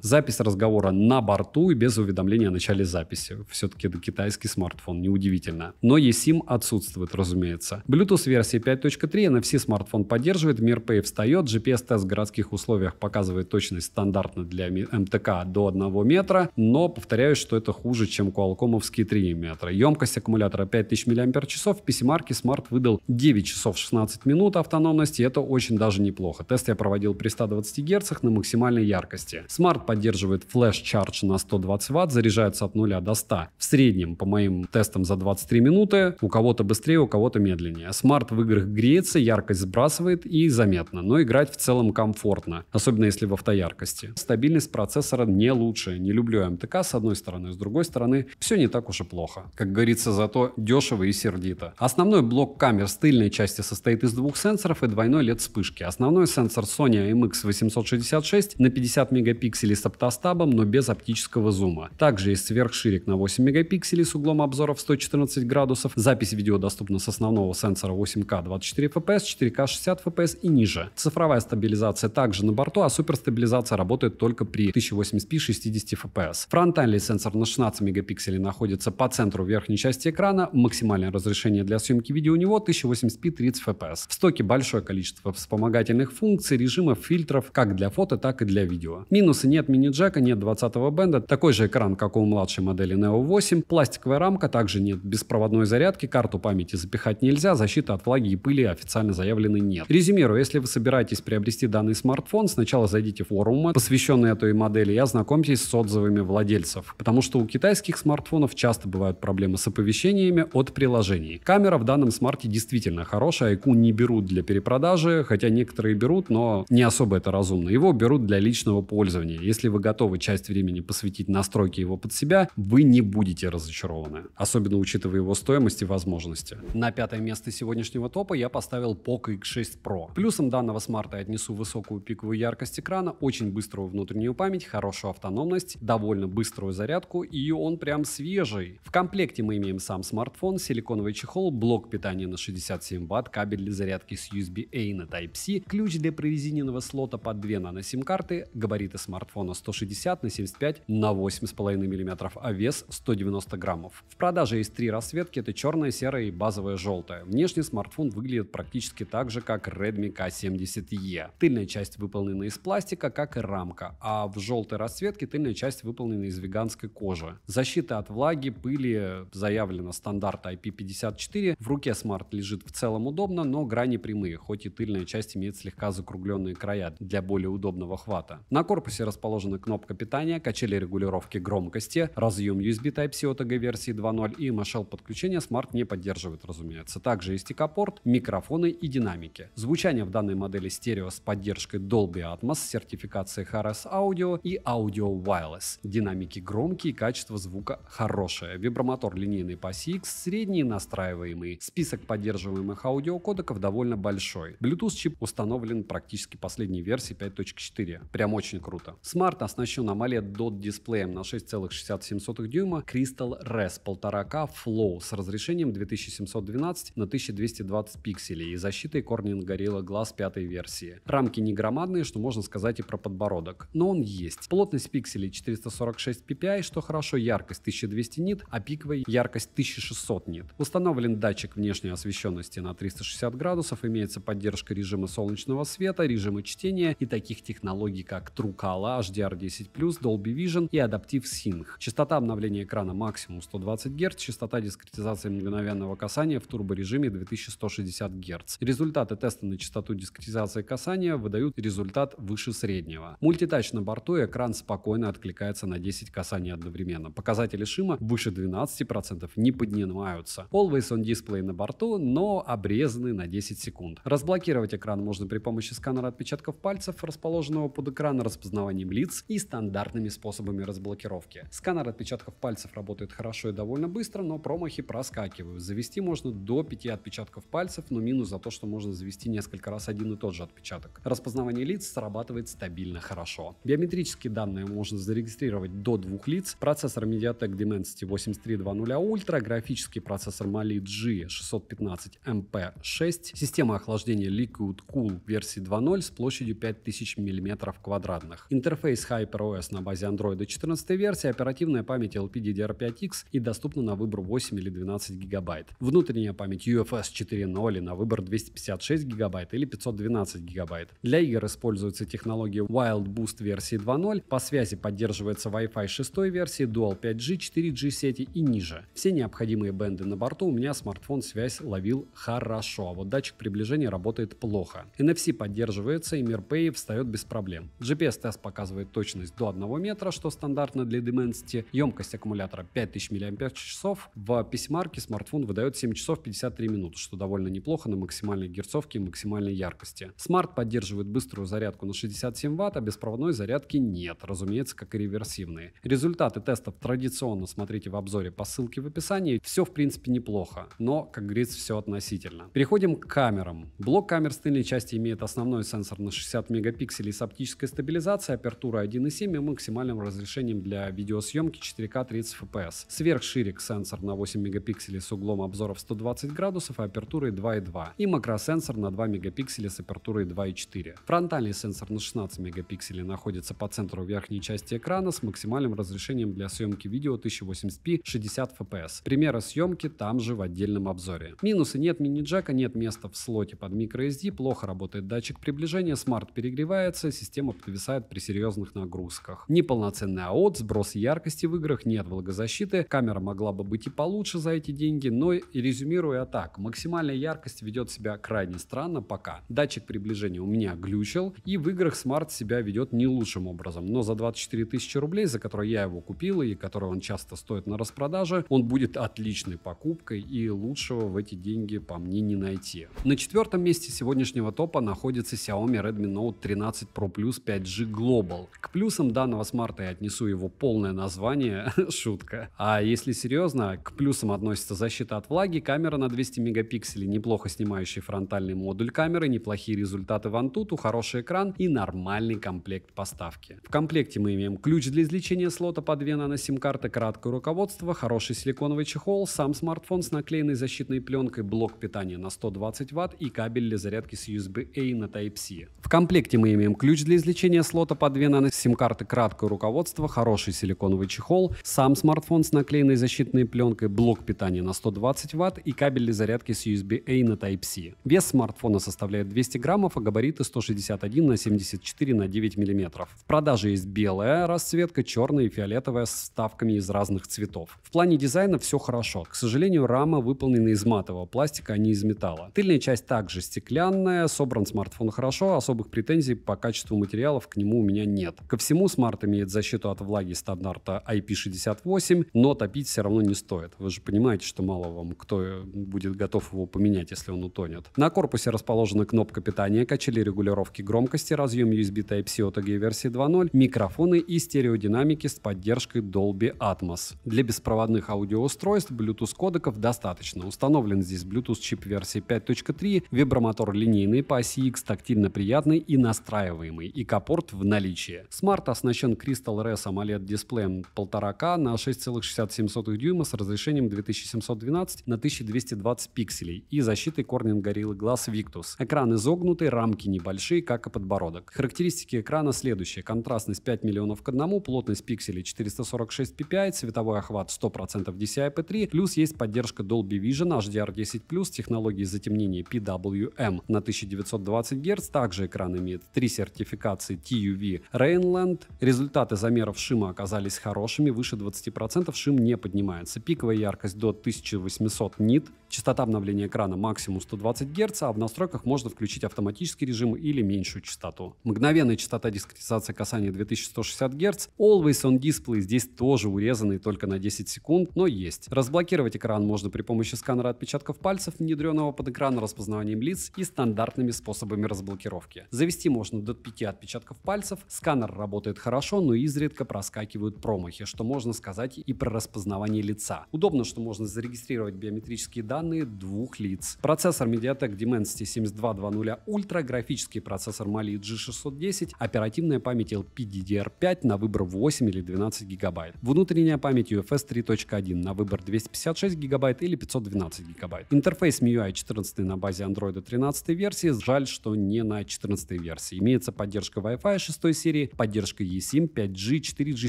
S1: Запись разговора на борту и без уведомления о начале записи. Все-таки это китайский смартфон, неудивительно. Но eSIM отсутствует, разумеется. Bluetooth версии 5.3 NFC смартфон поддерживает, MirPay встает, GPS-тест в городских условиях показывает точность стандартно для МТК эм до 1 метра, но повторяю, что это хуже, чем Qualcomm'овские 3 метра. Емкость аккумулятора 5000 мАч, в PC-марке смарт выдал 9 часов часов 16 минут автономности, это очень даже неплохо. Тест я проводил при 120 Гц на максимальной яркости. Smart поддерживает Flash Charge на 120 Вт, заряжается от 0 до 100. В среднем, по моим тестам, за 23 минуты. У кого-то быстрее, у кого-то медленнее. Smart в играх греется, яркость сбрасывает и заметно, но играть в целом комфортно, особенно если в автояркости. Стабильность процессора не лучше. Не люблю МТК с одной стороны, с другой стороны, все не так уж и плохо. Как говорится, зато дешево и сердито. Основной блок камер с тыльной части отчасти состоит из двух сенсоров и двойной LED вспышки. Основной сенсор Sony MX866 на 50 мегапикселей с оптостабом, но без оптического зума. Также есть сверхширик на 8 мегапикселей с углом обзора в 114 градусов. Запись видео доступна с основного сенсора 8К 24 FPS, 4К 60 FPS и ниже. Цифровая стабилизация также на борту, а суперстабилизация работает только при 1080p 60 FPS. Фронтальный сенсор на 16 мегапикселей находится по центру верхней части экрана. Максимальное разрешение для съемки видео у него 1080p 30 FPS. В стоке большое количество вспомогательных функций, режимов, фильтров, как для фото, так и для видео. Минусы нет мини-джека, нет 20-го бенда, такой же экран, как у младшей модели Neo 8, пластиковая рамка, также нет беспроводной зарядки, карту памяти запихать нельзя, защита от влаги и пыли официально заявлены нет. Резюмирую, если вы собираетесь приобрести данный смартфон, сначала зайдите в форумы, посвященные этой модели, и ознакомьтесь с отзывами владельцев, потому что у китайских смартфонов часто бывают проблемы с оповещениями от приложений. Камера в данном смарте действительно хорошая, хороший, Айкун не берут для перепродажи, хотя некоторые берут, но не особо это разумно. Его берут для личного пользования. Если вы готовы часть времени посвятить настройке его под себя, вы не будете разочарованы, особенно учитывая его стоимость и возможности. На пятое место сегодняшнего топа я поставил Poco X6 Pro. Плюсом данного смарта я отнесу высокую пиковую яркость экрана, очень быструю внутреннюю память, хорошую автономность, довольно быструю зарядку и он прям свежий. В комплекте мы имеем сам смартфон, силиконовый чехол, блок питания на 67 ватт под кабель для зарядки с USB-A на Type-C, ключ для прорезиненного слота под две нано-сим-карты, габариты смартфона 160 на 75 на 8,5 мм, а вес 190 граммов. В продаже есть три расцветки, это черная, серая и базовая желтая. Внешне смартфон выглядит практически так же, как Redmi K70e. Тыльная часть выполнена из пластика, как и рамка, а в желтой расцветке тыльная часть выполнена из веганской кожи. Защита от влаги, пыли заявлена стандарт IP54. В руке смарт лежит в целом удобно, удобно, но грани прямые, хоть и тыльная часть имеет слегка закругленные края для более удобного хвата. На корпусе расположена кнопка питания, качели регулировки громкости, разъем USB Type-C OTG версии 2.0 и MSHell подключения Smart не поддерживает, разумеется. Также есть ИК-порт, микрофоны и динамики. Звучание в данной модели стерео с поддержкой Dolby Atmos, сертификации HRS Audio и Audio Wireless. Динамики громкие, качество звука хорошее. Вибромотор линейный по CX, средний настраиваемый. Список поддерживаемых аудио аудиокодеков довольно большой. Bluetooth чип установлен практически последней версии 5.4. Прям очень круто. Smart оснащен AMOLED DOT дисплеем на 6,67 дюйма Crystal Res 1.5K Flow с разрешением 2712 на 1220 пикселей и защитой Corning Gorilla Glass 5 версии. Рамки не громадные, что можно сказать и про подбородок, но он есть. Плотность пикселей 446 ppi, что хорошо, яркость 1200 нит, а пиковая яркость 1600 нит. Установлен датчик внешней освещенности на 300 360 градусов, имеется поддержка режима солнечного света, режима чтения и таких технологий, как TrueCala, HDR10+, Dolby Vision и Adaptive Sync. Частота обновления экрана максимум 120 Гц, частота дискретизации мгновенного касания в турборежиме 2160 Гц. Результаты теста на частоту дискретизации касания выдают результат выше среднего. Мультитач на борту и экран спокойно откликается на 10 касаний одновременно. Показатели шима выше 12% не поднимаются. Always on Display на борту, но обрез урезаны на 10 секунд. Разблокировать экран можно при помощи сканера отпечатков пальцев, расположенного под экраном распознаванием лиц и стандартными способами разблокировки. Сканер отпечатков пальцев работает хорошо и довольно быстро, но промахи проскакивают. Завести можно до 5 отпечатков пальцев, но минус за то, что можно завести несколько раз один и тот же отпечаток. Распознавание лиц срабатывает стабильно хорошо. Биометрические данные можно зарегистрировать до двух лиц. Процессор MediaTek Dimensity 8320 Ultra, графический процессор Mali G615MP 6, система охлаждения Liquid Cool версии 2.0 с площадью 5000 мм квадратных, интерфейс HyperOS на базе Android 14 версии, оперативная память LPDDR5X и доступна на выбор 8 или 12 гигабайт. Внутренняя память UFS 4.0 на выбор 256 гигабайт или 512 гигабайт. Для игр используется технология Wild Boost версии 2.0, по связи поддерживается Wi-Fi 6 версии, Dual 5G, 4G сети и ниже. Все необходимые бенды на борту у меня смартфон связь ловил хорошо хорошо, а вот датчик приближения работает плохо. NFC поддерживается и MirPay встает без проблем. GPS-тест показывает точность до 1 метра, что стандартно для Dimensity. Емкость аккумулятора 5000 мАч. В письмарке смартфон выдает 7 часов 53 минуты, что довольно неплохо на максимальной герцовке и максимальной яркости. Смарт поддерживает быструю зарядку на 67 Вт, а беспроводной зарядки нет, разумеется, как и реверсивные. Результаты тестов традиционно смотрите в обзоре по ссылке в описании. Все в принципе неплохо, но, как говорится, все относительно. Правильно. Переходим к камерам. Блок камер с тыльной части имеет основной сенсор на 60 мегапикселей с оптической стабилизацией, апертура 1.7 и максимальным разрешением для видеосъемки 4К 30 FPS. Сверхширик сенсор на 8 мегапикселей с углом обзора в 120 градусов и апертурой 2.2. И макросенсор на 2 мегапикселя с апертурой 2.4. Фронтальный сенсор на 16 мегапикселей находится по центру верхней части экрана с максимальным разрешением для съемки видео 1080p 60 FPS. Примеры съемки там же в отдельном обзоре. Минусы нет мини джека, нет места в слоте под microSD, плохо работает датчик приближения, смарт перегревается, система подвисает при серьезных нагрузках. Неполноценный АОТ, сброс яркости в играх, нет влагозащиты, камера могла бы быть и получше за эти деньги, но и резюмируя так, максимальная яркость ведет себя крайне странно пока. Датчик приближения у меня глючил, и в играх смарт себя ведет не лучшим образом, но за 24 тысячи рублей, за которые я его купил и который он часто стоит на распродаже, он будет отличной покупкой и лучшего в эти деньги, по мне, не найти. На четвертом месте сегодняшнего топа находится Xiaomi Redmi Note 13 Pro Plus 5G Global. К плюсам данного смарта я отнесу его полное название, шутка. А если серьезно, к плюсам относится защита от влаги, камера на 200 мегапикселей, неплохо снимающий фронтальный модуль камеры, неплохие результаты в Antutu, хороший экран и нормальный комплект поставки. В комплекте мы имеем ключ для извлечения слота по 2 нано-сим-карты, краткое руководство, хороший силиконовый чехол, сам смартфон с наклеенной защитной пленкой, блок питания питания на 120 Вт и кабель для зарядки с USB-A на Type-C. В комплекте мы имеем ключ для извлечения слота по 2 нано, сим-карты, краткое руководство, хороший силиконовый чехол, сам смартфон с наклеенной защитной пленкой, блок питания на 120 Вт и кабель для зарядки с USB-A на Type-C. Вес смартфона составляет 200 граммов, а габариты 161 на 74 на 9 мм. В продаже есть белая расцветка, черная и фиолетовая с вставками из разных цветов. В плане дизайна все хорошо. К сожалению, рама выполнена из матового пластика, а не из металла. Тыльная часть также стеклянная, собран смартфон хорошо, особых претензий по качеству материалов к нему у меня нет. Ко всему смарт имеет защиту от влаги стандарта IP68, но топить все равно не стоит. Вы же понимаете, что мало вам кто э, будет готов его поменять, если он утонет. На корпусе расположена кнопка питания, качели регулировки громкости, разъем USB Type-C OTG версии 2.0, микрофоны и стереодинамики с поддержкой Dolby Atmos. Для беспроводных аудиоустройств Bluetooth кодеков достаточно. Установлен здесь Bluetooth чип версии версии 5.3, вибромотор линейный по оси X, тактильно приятный и настраиваемый, и капорт в наличии. Smart оснащен Crystal RES AMOLED дисплеем 1,5К на 6,67 дюйма с разрешением 2712 на 1220 пикселей и защитой Corning Gorilla Glass Victus. Экран изогнутый, рамки небольшие, как и подбородок. Характеристики экрана следующие. Контрастность 5 миллионов к 1, плотность пикселей 446 ppi, цветовой охват 100% DCI-P3, плюс есть поддержка Dolby Vision, HDR10+, технология технологии затемнения PWM на 1920 Гц. Также экран имеет три сертификации TUV Rainland. Результаты замеров шима оказались хорошими, выше 20% шим не поднимается. Пиковая яркость до 1800 нит, Частота обновления экрана максимум 120 Гц, а в настройках можно включить автоматический режим или меньшую частоту. Мгновенная частота дискретизации касания 2160 Гц. Always on Display здесь тоже урезанный только на 10 секунд, но есть. Разблокировать экран можно при помощи сканера отпечатков пальцев, внедренного под экран распознаванием лиц и стандартными способами разблокировки. Завести можно до 5 отпечатков пальцев, сканер работает хорошо, но изредка проскакивают промахи, что можно сказать и про распознавание лица. Удобно, что можно зарегистрировать биометрические данные данные двух лиц. Процессор MediaTek Dimensity 7200 Ultra, графический процессор Mali G610, оперативная память LPDDR5 на выбор 8 или 12 гигабайт. Внутренняя память UFS 3.1 на выбор 256 гигабайт или 512 гигабайт. Интерфейс MIUI 14 на базе Android 13 версии, жаль, что не на 14 версии. Имеется поддержка Wi-Fi 6 серии, поддержка eSIM 5G, 4G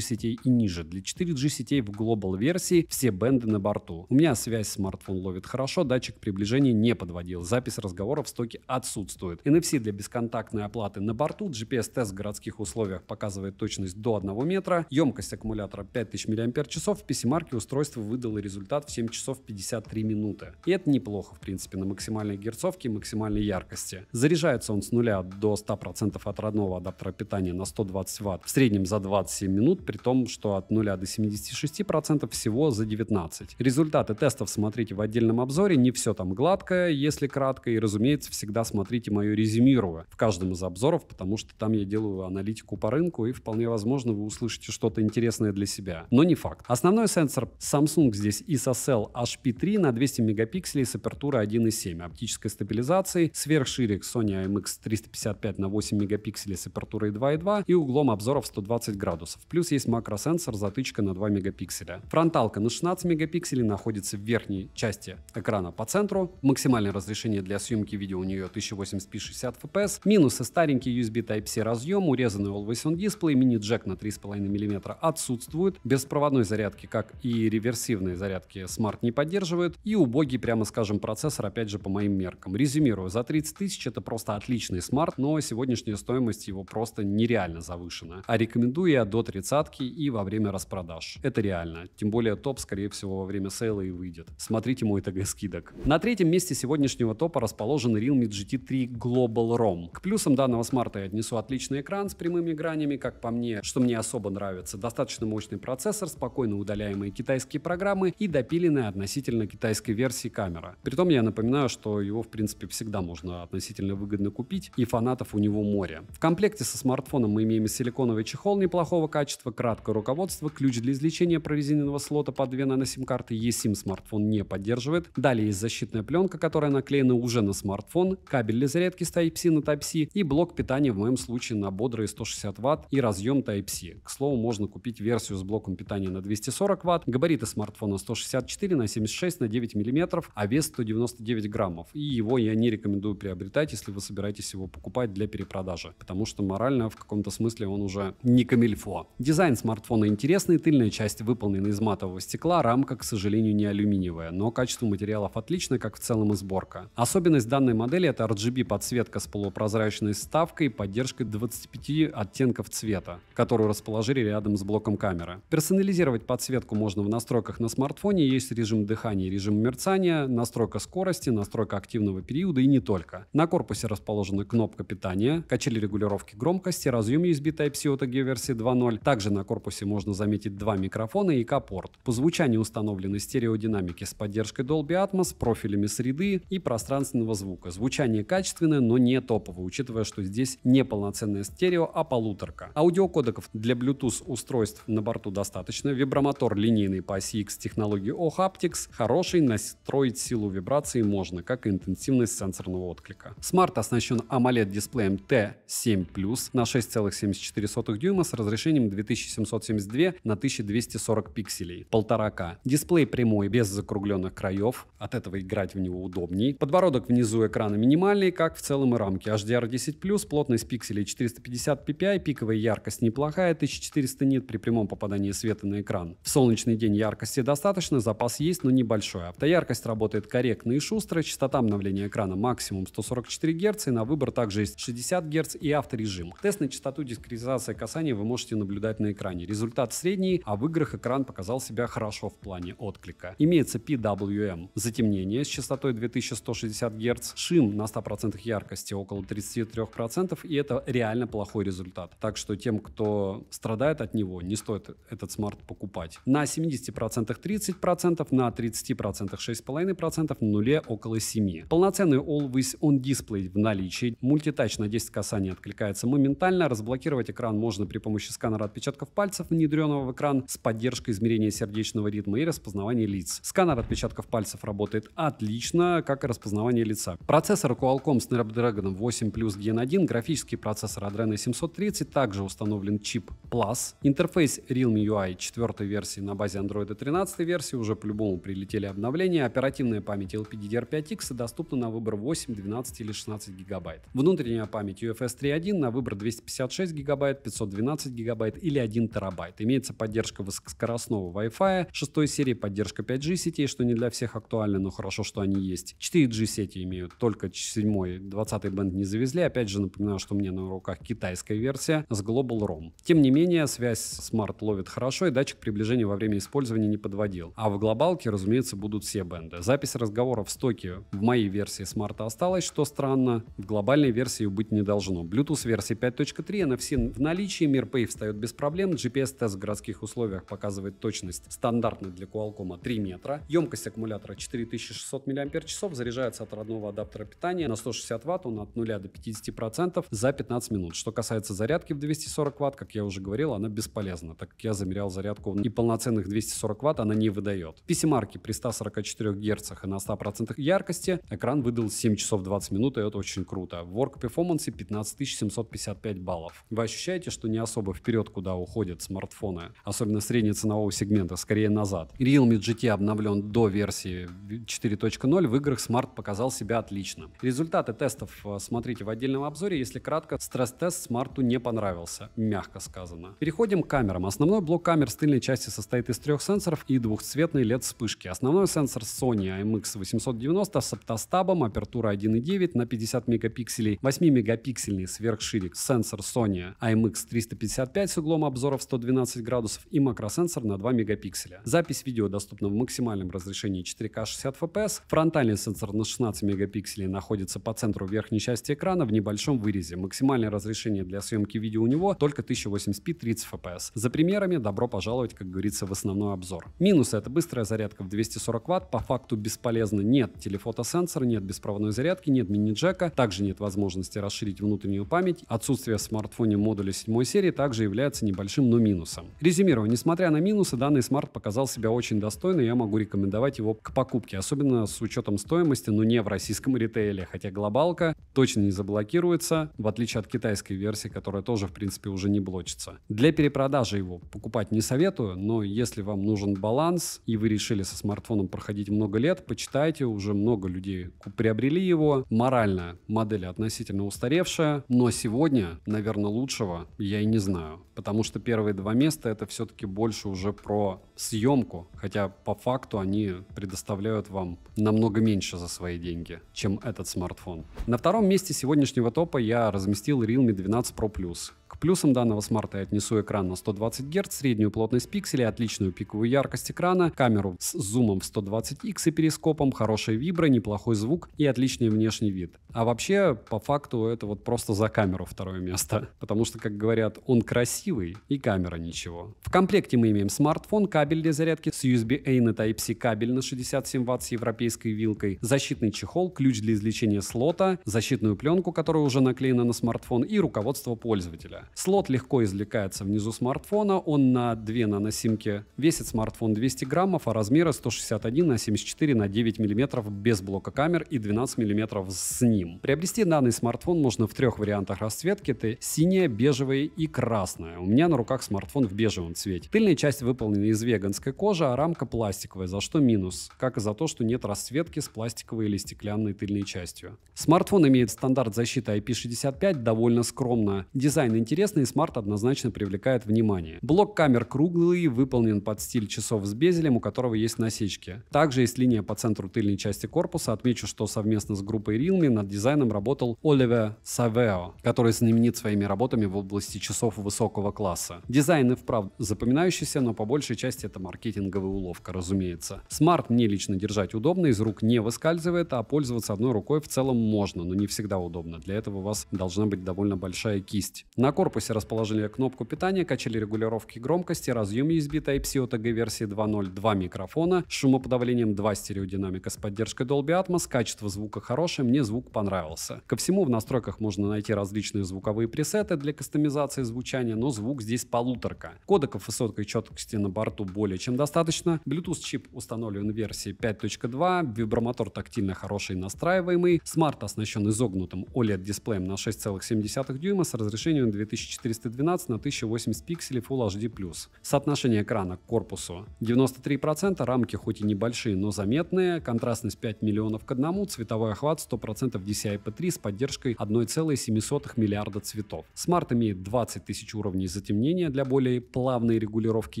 S1: сетей и ниже. Для 4G сетей в Global версии все бенды на борту. У меня связь смартфон ловит хорошо, хорошо, датчик приближения не подводил. Запись разговора в стоке отсутствует. NFC для бесконтактной оплаты на борту, GPS-тест в городских условиях показывает точность до 1 метра, емкость аккумулятора 5000 мАч, в PC-марке устройство выдало результат в 7 часов 53 минуты. И это неплохо, в принципе, на максимальной герцовке и максимальной яркости. Заряжается он с нуля до 100% от родного адаптера питания на 120 Вт, в среднем за 27 минут, при том, что от 0 до 76% всего за 19. Результаты тестов смотрите в отдельном обзоре не все там гладкое, если кратко, и, разумеется, всегда смотрите мое резюмировое в каждом из обзоров, потому что там я делаю аналитику по рынку, и вполне возможно вы услышите что-то интересное для себя. Но не факт. Основной сенсор Samsung здесь ISOCELL HP3 на 200 мегапикселей с апертурой 1.7, оптической стабилизацией, сверхширик Sony IMX 355 на 8 мегапикселей с апертурой 2.2 и углом обзора в 120 градусов. Плюс есть макросенсор, затычка на 2 мегапикселя. Фронталка на 16 мегапикселей находится в верхней части экрана по центру, максимальное разрешение для съемки видео у нее 1080p 60 fps, минусы старенький USB Type-C разъем, урезанный Always On дисплей, мини-джек на 3,5 мм отсутствует, беспроводной зарядки, как и реверсивные зарядки Smart не поддерживает и убогий, прямо скажем, процессор, опять же, по моим меркам. Резюмирую, за 30 тысяч это просто отличный смарт но сегодняшняя стоимость его просто нереально завышена. А рекомендую я до 30 и во время распродаж. Это реально. Тем более топ, скорее всего, во время сейла и выйдет. Смотрите мой ТГ актуальных скидок. На третьем месте сегодняшнего топа расположен Realme GT3 Global ROM. К плюсам данного смарта я отнесу отличный экран с прямыми гранями, как по мне, что мне особо нравится, достаточно мощный процессор, спокойно удаляемые китайские программы и допиленная относительно китайской версии камера. Притом я напоминаю, что его в принципе всегда можно относительно выгодно купить и фанатов у него море. В комплекте со смартфоном мы имеем силиконовый чехол неплохого качества, краткое руководство, ключ для извлечения прорезиненного слота под 2 наносим-карты eSIM смартфон не поддерживает, Далее есть защитная пленка, которая наклеена уже на смартфон, кабель для зарядки с Type-C на Type-C и блок питания в моем случае на бодрые 160 Вт и разъем Type-C. К слову, можно купить версию с блоком питания на 240 Вт, габариты смартфона 164 на 76 на 9 мм, а вес 199 граммов. И его я не рекомендую приобретать, если вы собираетесь его покупать для перепродажи, потому что морально в каком-то смысле он уже не камильфо. Дизайн смартфона интересный, тыльная часть выполнена из матового стекла, рамка, к сожалению, не алюминиевая, но качество материала материалов отлично, как в целом и сборка. Особенность данной модели это RGB подсветка с полупрозрачной ставкой и поддержкой 25 оттенков цвета, которую расположили рядом с блоком камеры. Персонализировать подсветку можно в настройках на смартфоне, есть режим дыхания и режим мерцания, настройка скорости, настройка активного периода и не только. На корпусе расположена кнопка питания, качели регулировки громкости, разъем USB Type-C от AG версии 2.0. Также на корпусе можно заметить два микрофона и капорт. По звучанию установлены стереодинамики с поддержкой Dolby Atmos, профилями среды и пространственного звука. Звучание качественное, но не топовое, учитывая, что здесь не полноценное стерео, а полуторка. Аудиокодеков для Bluetooth устройств на борту достаточно. Вибромотор линейный по оси X технологии O-Haptics хороший, настроить силу вибрации можно, как и интенсивность сенсорного отклика. Смарт оснащен AMOLED дисплеем T7 на 6,74 дюйма с разрешением 2772 на 1240 пикселей, Полтора к Дисплей прямой без закругленных краев, от этого играть в него удобней. Подбородок внизу экрана минимальный, как в целом и рамки. HDR10+, плотность пикселей 450 ppi, пиковая яркость неплохая, 1400 нит при прямом попадании света на экран. В солнечный день яркости достаточно, запас есть, но небольшой. Автояркость работает корректно и шустро, частота обновления экрана максимум 144 Гц, и на выбор также есть 60 Гц и авторежим. Тест на частоту дискретизации касания вы можете наблюдать на экране. Результат средний, а в играх экран показал себя хорошо в плане отклика. Имеется PWM затемнение с частотой 2160 Гц, шим на 100% яркости около 33%, и это реально плохой результат. Так что тем, кто страдает от него, не стоит этот смарт покупать. На 70% 30%, на 30% 6,5%, на нуле около 7%. Полноценный Always On Display в наличии, мультитач на 10 касаний откликается моментально, разблокировать экран можно при помощи сканера отпечатков пальцев, внедренного в экран с поддержкой измерения сердечного ритма и распознавания лиц. Сканер отпечатков пальцев процессов работает отлично, как и распознавание лица. Процессор Qualcomm Snapdragon 8 Plus Gen 1, графический процессор Adreno 730, также установлен чип Plus. Интерфейс Realme UI 4 версии на базе Android 13 версии, уже по-любому прилетели обновления, оперативная память LPDDR5X доступна на выбор 8, 12 или 16 гигабайт. Внутренняя память UFS 3.1 на выбор 256 гигабайт, 512 гигабайт или 1 терабайт. Имеется поддержка высокоскоростного Wi-Fi, 6 серии поддержка 5G сетей, что не для всех актуальны, но хорошо, что они есть. 4G сети имеют, только 7 20 бенд не завезли. Опять же, напоминаю, что мне на руках китайская версия с Global ROM. Тем не менее, связь Smart ловит хорошо, и датчик приближения во время использования не подводил. А в глобалке, разумеется, будут все бенды. Запись разговора в стоке в моей версии Smart осталась, что странно. В глобальной версии быть не должно. Bluetooth версии 5.3, она все в наличии, MirPay встает без проблем, GPS-тест в городских условиях показывает точность стандартной для Qualcomm 3 метра, емкость аккумулятора 4600 мАч, заряжается от родного адаптера питания на 160 Вт, он от 0 до 50% за 15 минут. Что касается зарядки в 240 Вт, как я уже говорил, она бесполезна, так как я замерял зарядку и полноценных 240 Вт она не выдает. PC-марки при 144 Гц и на 100% яркости экран выдал 7 часов 20 минут, и это очень круто. В Work Performance 15755 баллов. Вы ощущаете, что не особо вперед, куда уходят смартфоны, особенно среднеценового сегмента, скорее назад. Realme GT обновлен до версии версии 4.0 в играх Smart показал себя отлично. Результаты тестов э, смотрите в отдельном обзоре. Если кратко, стресс-тест Smart не понравился, мягко сказано. Переходим к камерам. Основной блок камер с тыльной части состоит из трех сенсоров и двухцветной LED-вспышки. Основной сенсор Sony IMX890 с оптостабом, апертура 1.9 на 50 мегапикселей, 8-мегапиксельный сверхширик сенсор Sony IMX355 с углом обзоров 112 градусов и макросенсор на 2 мегапикселя. Запись видео доступна в максимальном разрешении 4К к 60 FPS. Фронтальный сенсор на 16 мегапикселей находится по центру верхней части экрана в небольшом вырезе. Максимальное разрешение для съемки видео у него только 1080p 30 FPS. За примерами добро пожаловать, как говорится, в основной обзор. Минусы — это быстрая зарядка в 240 Вт, по факту бесполезно. Нет телефотосенсора, нет беспроводной зарядки, нет мини-джека, также нет возможности расширить внутреннюю память. Отсутствие в смартфоне модуля 7 серии также является небольшим, но минусом. Резюмируя, несмотря на минусы, данный смарт показал себя очень достойно, и я могу рекомендовать его к покупке покупки, особенно с учетом стоимости, но не в российском ритейле, хотя глобалка точно не заблокируется, в отличие от китайской версии, которая тоже, в принципе, уже не блочится. Для перепродажи его покупать не советую, но если вам нужен баланс и вы решили со смартфоном проходить много лет, почитайте, уже много людей приобрели его. Морально модель относительно устаревшая, но сегодня, наверное, лучшего я и не знаю потому что первые два места это все-таки больше уже про съемку, хотя по факту они предоставляют вам намного меньше за свои деньги, чем этот смартфон. На втором месте сегодняшнего топа я разместил Realme 12 Pro Plus. К плюсам данного смарта я отнесу экран на 120 Гц, среднюю плотность пикселей, отличную пиковую яркость экрана, камеру с зумом в 120x и перископом, хорошие вибры, неплохой звук и отличный внешний вид. А вообще, по факту, это вот просто за камеру второе место. Потому что, как говорят, он красивый и камера ничего. В комплекте мы имеем смартфон, кабель для зарядки с USB-A на Type-C кабель на 67 Вт с европейской вилкой, защитный чехол, ключ для извлечения слота, защитную пленку, которая уже наклеена на смартфон и руководство пользователя мега. Слот легко извлекается внизу смартфона, он на 2 наносимки весит смартфон 200 граммов, а размеры 161 на 74 на 9 мм без блока камер и 12 мм с ним. Приобрести данный смартфон можно в трех вариантах расцветки, это синяя, бежевая и красная. У меня на руках смартфон в бежевом цвете. Тыльная часть выполнена из веганской кожи, а рамка пластиковая, за что минус, как и за то, что нет расцветки с пластиковой или стеклянной тыльной частью. Смартфон имеет стандарт защиты IP65, довольно скромно. Дизайн интересно, и смарт однозначно привлекает внимание. Блок камер круглый, выполнен под стиль часов с безелем, у которого есть насечки. Также есть линия по центру тыльной части корпуса. Отмечу, что совместно с группой Realme над дизайном работал Оливе Савео, который знаменит своими работами в области часов высокого класса. Дизайн и вправду запоминающийся, но по большей части это маркетинговая уловка, разумеется. Смарт мне лично держать удобно, из рук не выскальзывает, а пользоваться одной рукой в целом можно, но не всегда удобно. Для этого у вас должна быть довольно большая кисть. На корпусе расположили кнопку питания, качели регулировки громкости, разъем USB Type-C от AG версии 2.0, два микрофона, шумоподавлением два стереодинамика с поддержкой Dolby Atmos, качество звука хорошее, мне звук понравился. Ко всему в настройках можно найти различные звуковые пресеты для кастомизации звучания, но звук здесь полуторка. Кодеков высоткой четкости на борту более чем достаточно, Bluetooth чип установлен в версии 5.2, вибромотор тактильно хороший настраиваемый, смарт оснащен изогнутым OLED дисплеем на 6,7 дюйма с разрешением 2000 3412 на 1080 пикселей Full HD+. Соотношение экрана к корпусу 93%, рамки хоть и небольшие, но заметные, контрастность 5 миллионов к одному, цветовой охват 100% DCI-P3 с поддержкой 1,7 миллиарда цветов. Smart имеет 20 тысяч уровней затемнения для более плавной регулировки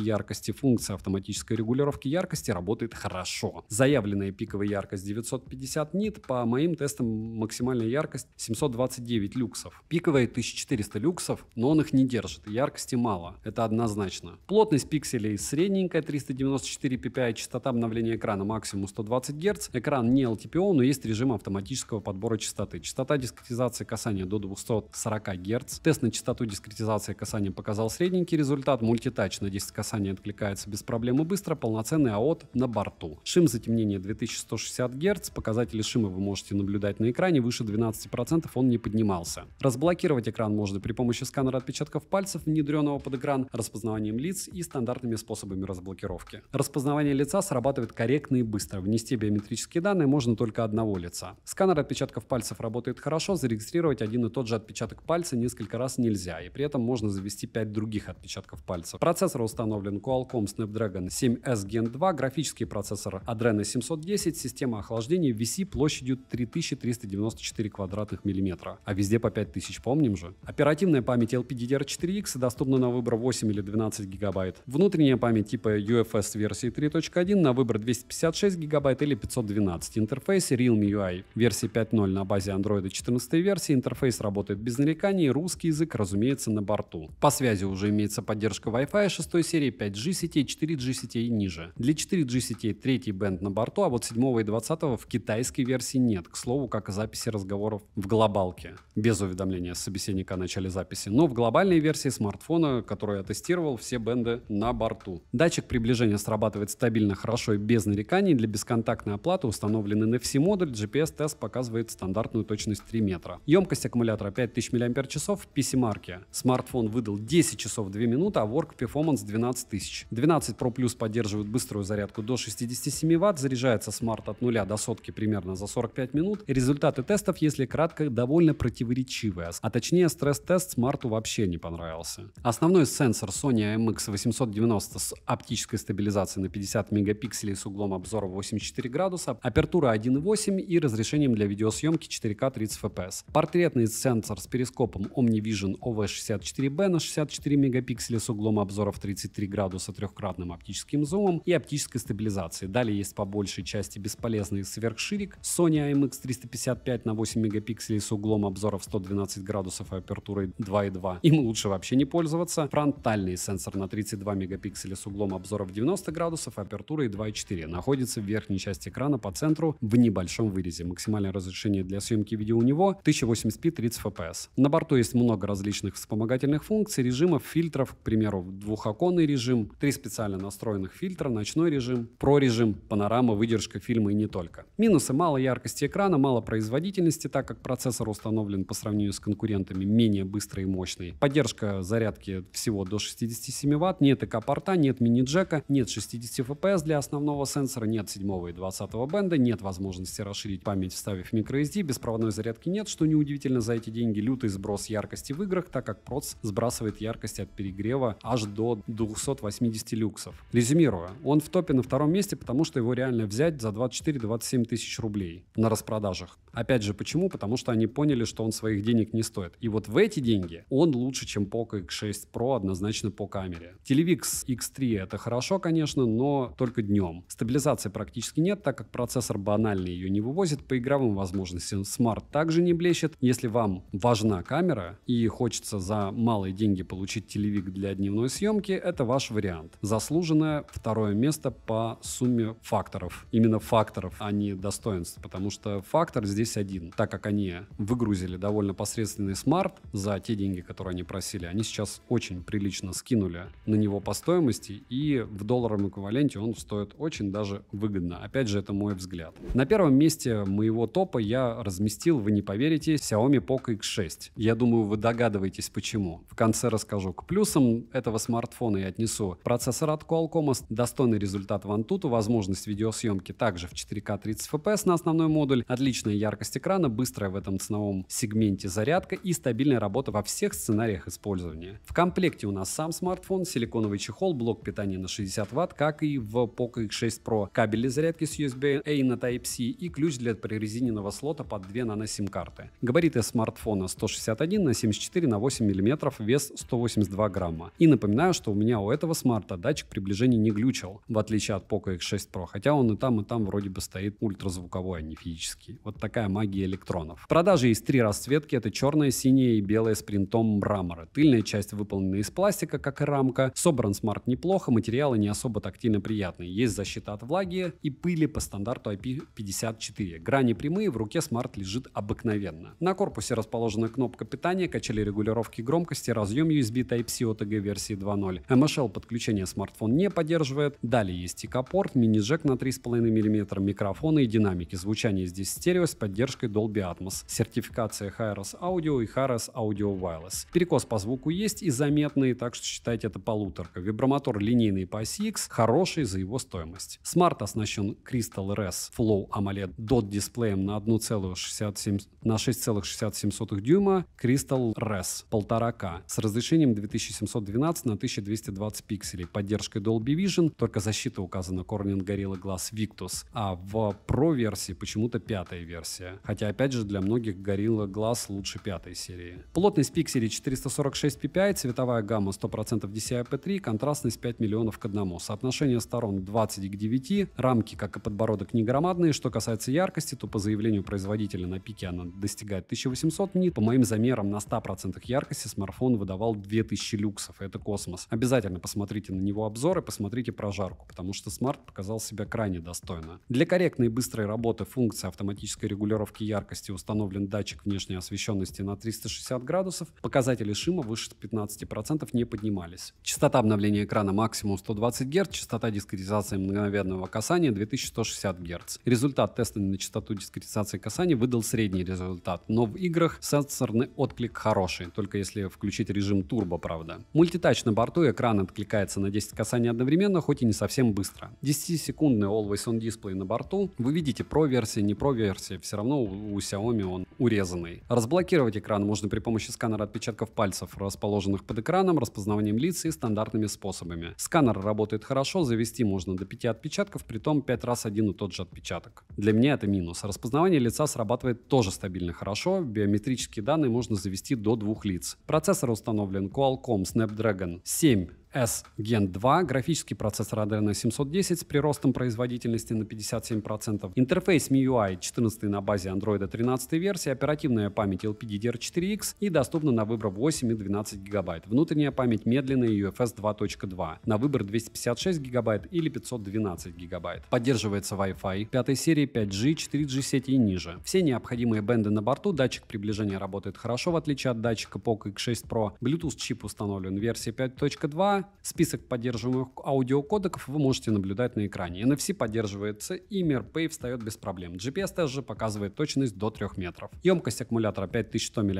S1: яркости. Функция автоматической регулировки яркости работает хорошо. Заявленная пиковая яркость 950 нит, по моим тестам максимальная яркость 729 люксов. Пиковая 1400 люксов процентов, но он их не держит. Яркости мало, это однозначно. Плотность пикселей средненькая, 394 ppi, частота обновления экрана максимум 120 Гц. Экран не LTPO, но есть режим автоматического подбора частоты. Частота дискретизации касания до 240 Гц. Тест на частоту дискретизации касания показал средненький результат. Мультитач на 10 касаний откликается без проблем и быстро. Полноценный АОТ на борту. Шим затемнения 2160 Гц. Показатели шима вы можете наблюдать на экране. Выше 12% он не поднимался. Разблокировать экран можно при помощи сканера отпечатков пальцев, внедренного под экран, распознаванием лиц и стандартными способами разблокировки. Распознавание лица срабатывает корректно и быстро. Внести биометрические данные можно только одного лица. Сканер отпечатков пальцев работает хорошо, зарегистрировать один и тот же отпечаток пальца несколько раз нельзя, и при этом можно завести 5 других отпечатков пальцев. Процессор установлен Qualcomm Snapdragon 7S Gen 2, графический процессор Adreno 710, система охлаждения VC площадью 3394 квадратных миллиметра, а везде по 5000, помним же. Оперативная память память LPDDR4X доступна на выбор 8 или 12 гигабайт. Внутренняя память типа UFS версии 3.1 на выбор 256 гигабайт или 512. Интерфейс Realme UI версии 5.0 на базе Android 14 версии. Интерфейс работает без нареканий, русский язык, разумеется, на борту. По связи уже имеется поддержка Wi-Fi 6 серии, 5G сетей, 4G сетей и ниже. Для 4G сетей третий бенд на борту, а вот 7 и 20 в китайской версии нет. К слову, как и записи разговоров в глобалке. Без уведомления собеседника о начале записи версии, но в глобальной версии смартфона, которую я тестировал, все бенды на борту. Датчик приближения срабатывает стабильно, хорошо и без нареканий. Для бесконтактной оплаты установлен NFC-модуль, GPS-тест показывает стандартную точность 3 метра. Емкость аккумулятора 5000 мАч в PC-марке. Смартфон выдал 10 часов 2 минуты, а Work Performance 12 тысяч. 12 Pro Plus поддерживают быструю зарядку до 67 Вт, заряжается смарт от 0 до сотки примерно за 45 минут. Результаты тестов, если кратко, довольно противоречивые, а, а точнее стресс-тест смарт. Марту вообще не понравился. Основной сенсор Sony AMX890 с оптической стабилизацией на 50 мегапикселей с углом обзора 84 градуса, апертура 1.8 и разрешением для видеосъемки 4К 30 FPS. Портретный сенсор с перископом OmniVision OV64B на 64 мегапикселей с углом обзора в 33 градуса трехкратным оптическим зумом и оптической стабилизацией. Далее есть по большей части бесполезный сверхширик Sony AMX355 на 8 мегапикселей с углом обзора в 112 градусов и апертурой 2 2.2. Им лучше вообще не пользоваться. Фронтальный сенсор на 32 мегапикселя с углом обзора в 90 градусов, апертурой 2.4. Находится в верхней части экрана по центру в небольшом вырезе. Максимальное разрешение для съемки видео у него 1080p 30 fps. На борту есть много различных вспомогательных функций, режимов, фильтров, к примеру, двухоконный режим, три специально настроенных фильтра, ночной режим, про-режим, панорама, выдержка фильма и не только. Минусы – мало яркости экрана, мало производительности, так как процессор установлен по сравнению с конкурентами менее быстрый и мощный. Поддержка зарядки всего до 67 Вт, нет ЭК-порта, нет мини-джека, нет 60 FPS для основного сенсора, нет 7 и 20 бенда, нет возможности расширить память, вставив microSD, беспроводной зарядки нет, что неудивительно за эти деньги, лютый сброс яркости в играх, так как проц сбрасывает яркость от перегрева аж до 280 люксов. Резюмируя, он в топе на втором месте, потому что его реально взять за 24-27 тысяч рублей на распродажах. Опять же, почему? Потому что они поняли, что он своих денег не стоит. И вот в эти деньги бумаги. Он лучше, чем Poco X6 Pro однозначно по камере. Televix X3 это хорошо, конечно, но только днем. Стабилизации практически нет, так как процессор банально ее не вывозит. По игровым возможностям Smart также не блещет. Если вам важна камера и хочется за малые деньги получить телевик для дневной съемки, это ваш вариант. Заслуженное второе место по сумме факторов. Именно факторов, а не достоинств, потому что фактор здесь один, так как они выгрузили довольно посредственный смарт за те деньги, деньги, которые они просили, они сейчас очень прилично скинули на него по стоимости, и в долларовом эквиваленте он стоит очень даже выгодно. Опять же, это мой взгляд. На первом месте моего топа я разместил, вы не поверите, Xiaomi Poco X6. Я думаю, вы догадываетесь, почему. В конце расскажу. К плюсам этого смартфона я отнесу процессор от Qualcomm, достойный результат в Antutu, возможность видеосъемки также в 4К 30 FPS на основной модуль, отличная яркость экрана, быстрая в этом ценовом сегменте зарядка и стабильная работа во всех всех сценариях использования. В комплекте у нас сам смартфон, силиконовый чехол, блок питания на 60 Вт, как и в Poco X6 Pro, кабель для зарядки с USB-A на Type-C и ключ для прирезиненного слота под две нано-сим-карты. Габариты смартфона 161 на 74 на 8 мм, вес 182 грамма. И напоминаю, что у меня у этого смарта датчик приближения не глючил, в отличие от Poco X6 Pro, хотя он и там, и там вроде бы стоит ультразвуковой, а не физический. Вот такая магия электронов. В продаже есть три расцветки, это черная, синяя и белая с винтом мрамора. Тыльная часть выполнена из пластика, как и рамка. Собран смарт неплохо, материалы не особо тактильно приятные. Есть защита от влаги и пыли по стандарту IP54. Грани прямые, в руке смарт лежит обыкновенно. На корпусе расположена кнопка питания, качели регулировки громкости, разъем USB Type-C OTG версии 2.0. MHL подключение смартфон не поддерживает. Далее есть ИК-порт, мини-джек на 3,5 мм, микрофоны и динамики. Звучание здесь стерео с поддержкой Dolby Atmos. Сертификация Hi-Res Audio и Hi-Res Audio Wireless понравилось. Перекос по звуку есть и заметный, так что считайте это полуторка. Вибромотор линейный по CX, хороший за его стоимость. Smart оснащен Crystal RS Flow AMOLED DOT дисплеем на 1,67 на 6,67 дюйма Crystal RES 1,5К с разрешением 2712 на 1220 пикселей, поддержкой Dolby Vision, только защита указана Corning Gorilla Glass Victus, а в Pro версии почему-то пятая версия, хотя опять же для многих Gorilla Glass лучше пятой серии. Плотность пикселей 446 ppi, цветовая гамма 100% DCI-P3, контрастность 5 миллионов к одному. Соотношение сторон 20 к 9, рамки, как и подбородок, не громадные. Что касается яркости, то по заявлению производителя на пике она достигает 1800 нит. По моим замерам, на 100% яркости смартфон выдавал 2000 люксов. Это космос. Обязательно посмотрите на него обзор и посмотрите прожарку, потому что смарт показал себя крайне достойно. Для корректной и быстрой работы функции автоматической регулировки яркости установлен датчик внешней освещенности на 360 градусов градусов, показатели шима выше 15% процентов не поднимались. Частота обновления экрана максимум 120 Гц, частота дискретизации мгновенного касания 2160 Гц. Результат теста на частоту дискретизации касания выдал средний результат, но в играх сенсорный отклик хороший, только если включить режим турбо, правда. Мультитач на борту экран откликается на 10 касаний одновременно, хоть и не совсем быстро. 10-секундный Always On Display на борту, вы видите про версия не про версия все равно у Xiaomi он урезанный. Разблокировать экран можно при помощи сканера сканера отпечатков пальцев, расположенных под экраном, распознаванием лиц и стандартными способами. Сканер работает хорошо, завести можно до 5 отпечатков, при том 5 раз один и тот же отпечаток. Для меня это минус. Распознавание лица срабатывает тоже стабильно хорошо, биометрические данные можно завести до двух лиц. Процессор установлен Qualcomm Snapdragon 7 S Gen 2, графический процессор Adreno 710 с приростом производительности на 57%, интерфейс MIUI 14 на базе Android 13 версии, оперативная память LPDDR4X и доступна на выбор 8 и 12 ГБ, внутренняя память медленная UFS 2.2, на выбор 256 ГБ или 512 ГБ. Поддерживается Wi-Fi 5 серии 5G, 4G сети и ниже. Все необходимые бенды на борту, датчик приближения работает хорошо, в отличие от датчика POCO X6 Pro, Bluetooth чип установлен в версии 5.2, Список поддерживаемых аудиокодеков вы можете наблюдать на экране. NFC поддерживается и MirPay встает без проблем. GPS также показывает точность до 3 метров. Емкость аккумулятора 5100 мАч.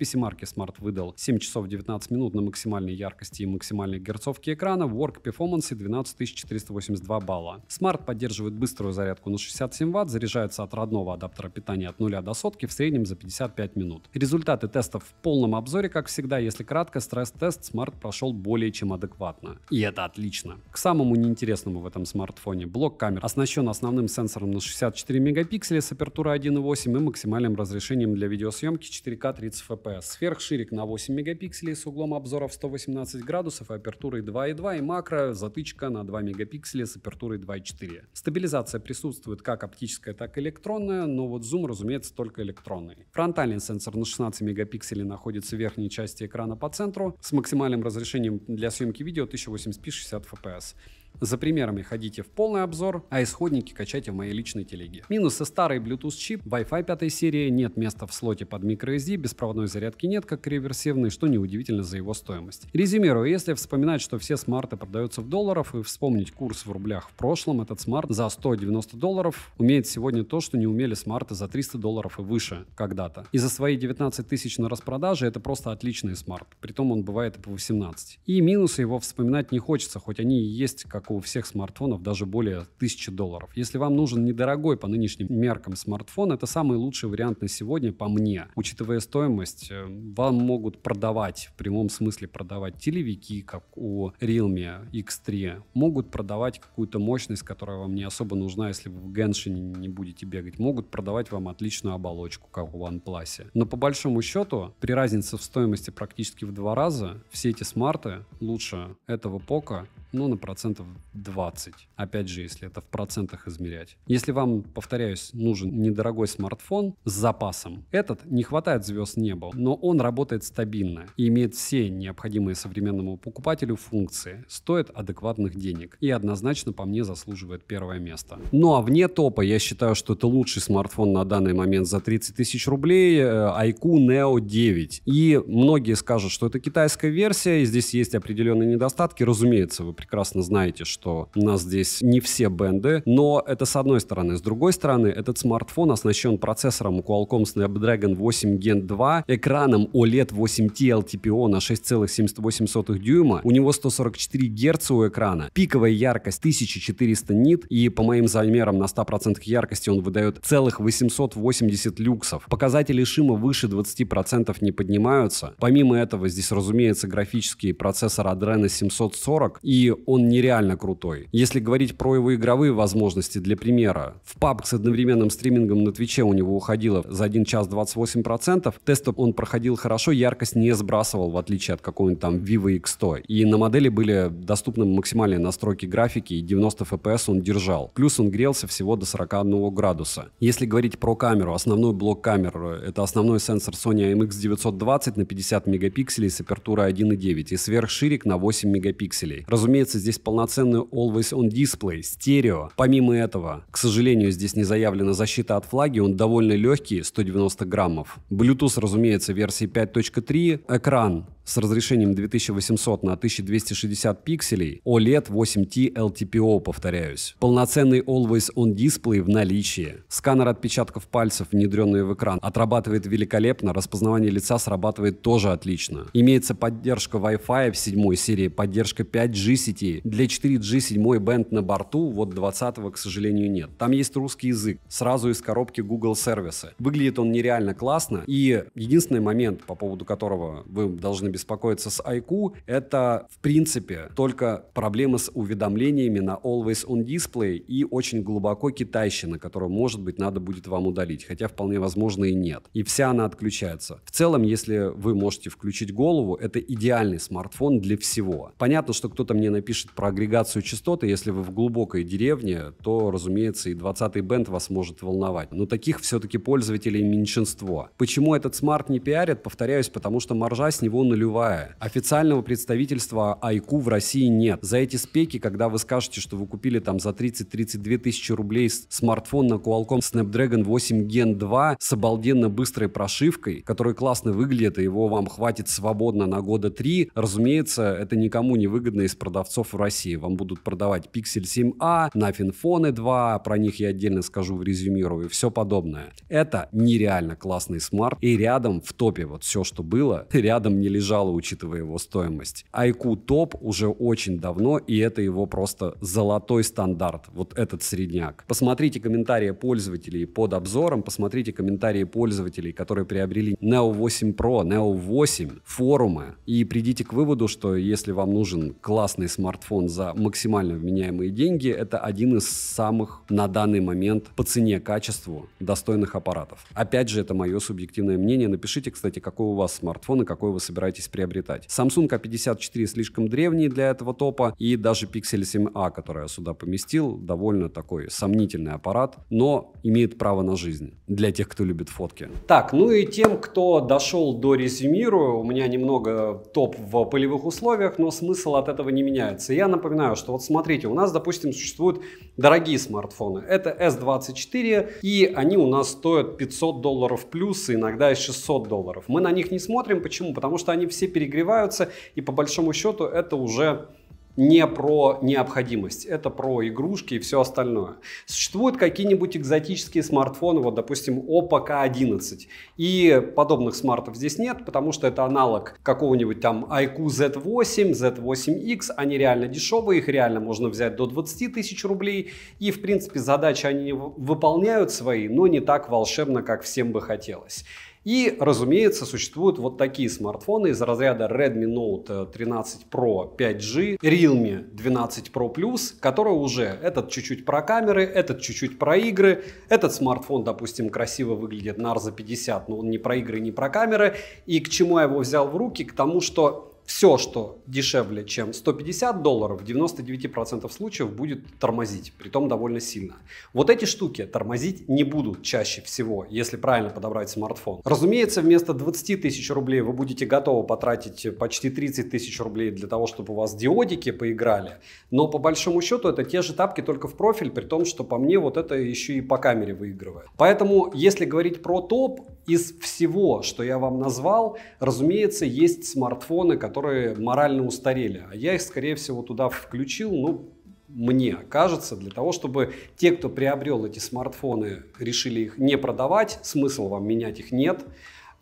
S1: PC-марки Smart выдал 7 часов 19 минут на максимальной яркости и максимальной герцовке экрана. Work Performance 12482 балла. Smart поддерживает быструю зарядку на 67 Вт, заряжается от родного адаптера питания от 0 до сотки в среднем за 55 минут. Результаты тестов в полном обзоре, как всегда, если кратко, стресс-тест Smart прошел более чем совсем адекватно. И это отлично. К самому неинтересному в этом смартфоне. Блок камер оснащен основным сенсором на 64 мегапикселя с апертурой 1.8 и максимальным разрешением для видеосъемки 4К 30 FPS. Сверхширик на 8 мегапикселей с углом обзора в 118 градусов и апертурой 2.2 и макро затычка на 2 мегапикселя с апертурой 2.4. Стабилизация присутствует как оптическая, так и электронная, но вот зум, разумеется, только электронный. Фронтальный сенсор на 16 мегапикселей находится в верхней части экрана по центру с максимальным разрешением для съемки видео 1080p 60 fps. За примерами ходите в полный обзор, а исходники качайте в моей личной телеге. Минусы старый Bluetooth чип, Wi-Fi 5 серии, нет места в слоте под microSD, беспроводной зарядки нет, как реверсивный, что неудивительно за его стоимость. Резюмирую, если вспоминать, что все смарты продаются в долларов и вспомнить курс в рублях в прошлом, этот смарт за 190 долларов умеет сегодня то, что не умели смарты за 300 долларов и выше когда-то. И за свои 19 тысяч на распродаже это просто отличный смарт, притом он бывает и по 18. И минусы его вспоминать не хочется, хоть они и есть как как у всех смартфонов, даже более 1000 долларов. Если вам нужен недорогой по нынешним меркам смартфон, это самый лучший вариант на сегодня, по мне. Учитывая стоимость, э, вам могут продавать, в прямом смысле продавать телевики, как у Realme X3, могут продавать какую-то мощность, которая вам не особо нужна, если вы в Genshin не будете бегать, могут продавать вам отличную оболочку, как в OnePlus. Но по большому счету, при разнице в стоимости практически в два раза, все эти смарты лучше этого Poco ну, на процентов 20. Опять же, если это в процентах измерять. Если вам, повторяюсь, нужен недорогой смартфон с запасом, этот не хватает звезд неба, но он работает стабильно и имеет все необходимые современному покупателю функции, стоит адекватных денег и однозначно по мне заслуживает первое место. Ну а вне топа я считаю, что это лучший смартфон на данный момент за 30 тысяч рублей, IQ э, Neo 9. И многие скажут, что это китайская версия, и здесь есть определенные недостатки, разумеется, вы прекрасно знаете, что у нас здесь не все бенды, но это с одной стороны. С другой стороны, этот смартфон оснащен процессором Qualcomm Snapdragon 8 Gen 2, экраном OLED 8T LTPO на 6,78 дюйма, у него 144 Гц у экрана, пиковая яркость 1400 нит, и по моим замерам на 100% яркости он выдает целых 880 люксов. Показатели шима выше 20% не поднимаются. Помимо этого, здесь, разумеется, графический процессор Adreno 740 и он нереально крутой. Если говорить про его игровые возможности, для примера, в PUBG с одновременным стримингом на Твиче у него уходило за 1 час 28%, Тесты он проходил хорошо, яркость не сбрасывал, в отличие от какого-нибудь там Vivo X100. И на модели были доступны максимальные настройки графики, и 90 FPS он держал. Плюс он грелся всего до 41 градуса. Если говорить про камеру, основной блок камер э, — это основной сенсор Sony MX920 на 50 мегапикселей с апертурой 1.9 и сверхширик на 8 мегапикселей. Разумеется, разумеется, здесь полноценный Always On Display, стерео. Помимо этого, к сожалению, здесь не заявлена защита от флаги, он довольно легкий, 190 граммов. Bluetooth, разумеется, версии 5.3, экран с разрешением 2800 на 1260 пикселей, OLED 8T LTPO, повторяюсь. Полноценный Always On Display в наличии. Сканер отпечатков пальцев, внедренный в экран, отрабатывает великолепно, распознавание лица срабатывает тоже отлично. Имеется поддержка Wi-Fi в седьмой серии, поддержка 5G сети, Для 4G седьмой бенд на борту, вот 20 к сожалению, нет. Там есть русский язык, сразу из коробки Google сервисы. Выглядит он нереально классно, и единственный момент, по поводу которого вы должны без беспокоиться с IQ, это, в принципе, только проблемы с уведомлениями на Always On Display и очень глубоко китайщина, которую, может быть, надо будет вам удалить, хотя вполне возможно и нет. И вся она отключается. В целом, если вы можете включить голову, это идеальный смартфон для всего. Понятно, что кто-то мне напишет про агрегацию частоты, если вы в глубокой деревне, то, разумеется, и 20-й бенд вас может волновать. Но таких все-таки пользователей меньшинство. Почему этот смарт не пиарит, повторяюсь, потому что маржа с него нулевая нулевая. Официального представительства Айку в России нет. За эти спеки, когда вы скажете, что вы купили там за 30-32 тысячи рублей смартфон на Qualcomm Snapdragon 8 Gen 2 с обалденно быстрой прошивкой, который классно выглядит, и его вам хватит свободно на года три, разумеется, это никому не выгодно из продавцов в России. Вам будут продавать Pixel 7a, на Finfone 2, про них я отдельно скажу в резюмирую, и все подобное. Это нереально классный смарт, и рядом в топе вот все, что было, рядом не лежит сбежало, учитывая его стоимость. IQ топ уже очень давно, и это его просто золотой стандарт, вот этот средняк. Посмотрите комментарии пользователей под обзором, посмотрите комментарии пользователей, которые приобрели Neo 8 Pro, Neo 8, форумы, и придите к выводу, что если вам нужен классный смартфон за максимально вменяемые деньги, это один из самых на данный момент по цене, качеству достойных аппаратов. Опять же, это мое субъективное мнение. Напишите, кстати, какой у вас смартфон и какой вы собираетесь собираетесь приобретать. Samsung A54 а слишком древний для этого топа, и даже Pixel 7a, а, который я сюда поместил, довольно такой сомнительный аппарат, но имеет право на жизнь для тех, кто любит фотки. Так, ну и тем, кто дошел до резюмиру, у меня немного топ в полевых условиях, но смысл от этого не меняется. Я напоминаю, что вот смотрите, у нас, допустим, существуют дорогие смартфоны. Это S24, и они у нас стоят 500 долларов плюс, и иногда и 600 долларов. Мы на них не смотрим, почему? Потому что они все перегреваются, и по большому счету это уже не про необходимость, это про игрушки и все остальное. Существуют какие-нибудь экзотические смартфоны, вот, допустим, Oppo K11, и подобных смартов здесь нет, потому что это аналог какого-нибудь там IQ Z8, Z8X, они реально дешевые, их реально можно взять до 20 тысяч рублей, и, в принципе, задачи они выполняют свои, но не так волшебно, как всем бы хотелось. И, разумеется, существуют вот такие смартфоны из разряда Redmi Note 13 Pro 5G, Realme 12 Pro Plus, которые уже этот чуть-чуть про камеры, этот чуть-чуть про игры. Этот смартфон, допустим, красиво выглядит на Arza 50, но он не про игры, не про камеры. И к чему я его взял в руки? К тому, что все, что дешевле, чем 150 долларов, в 99% случаев будет тормозить, при том довольно сильно. Вот эти штуки тормозить не будут чаще всего, если правильно подобрать смартфон. Разумеется, вместо 20 тысяч рублей вы будете готовы потратить почти 30 тысяч рублей для того, чтобы у вас диодики поиграли, но по большому счету это те же тапки, только в профиль, при том, что по мне вот это еще и по камере выигрывает. Поэтому, если говорить про топ, из всего, что я вам назвал, разумеется, есть смартфоны, которые морально устарели. А я их, скорее всего, туда включил, ну, мне кажется, для того, чтобы те, кто приобрел эти смартфоны, решили их не продавать, смысл вам менять их нет.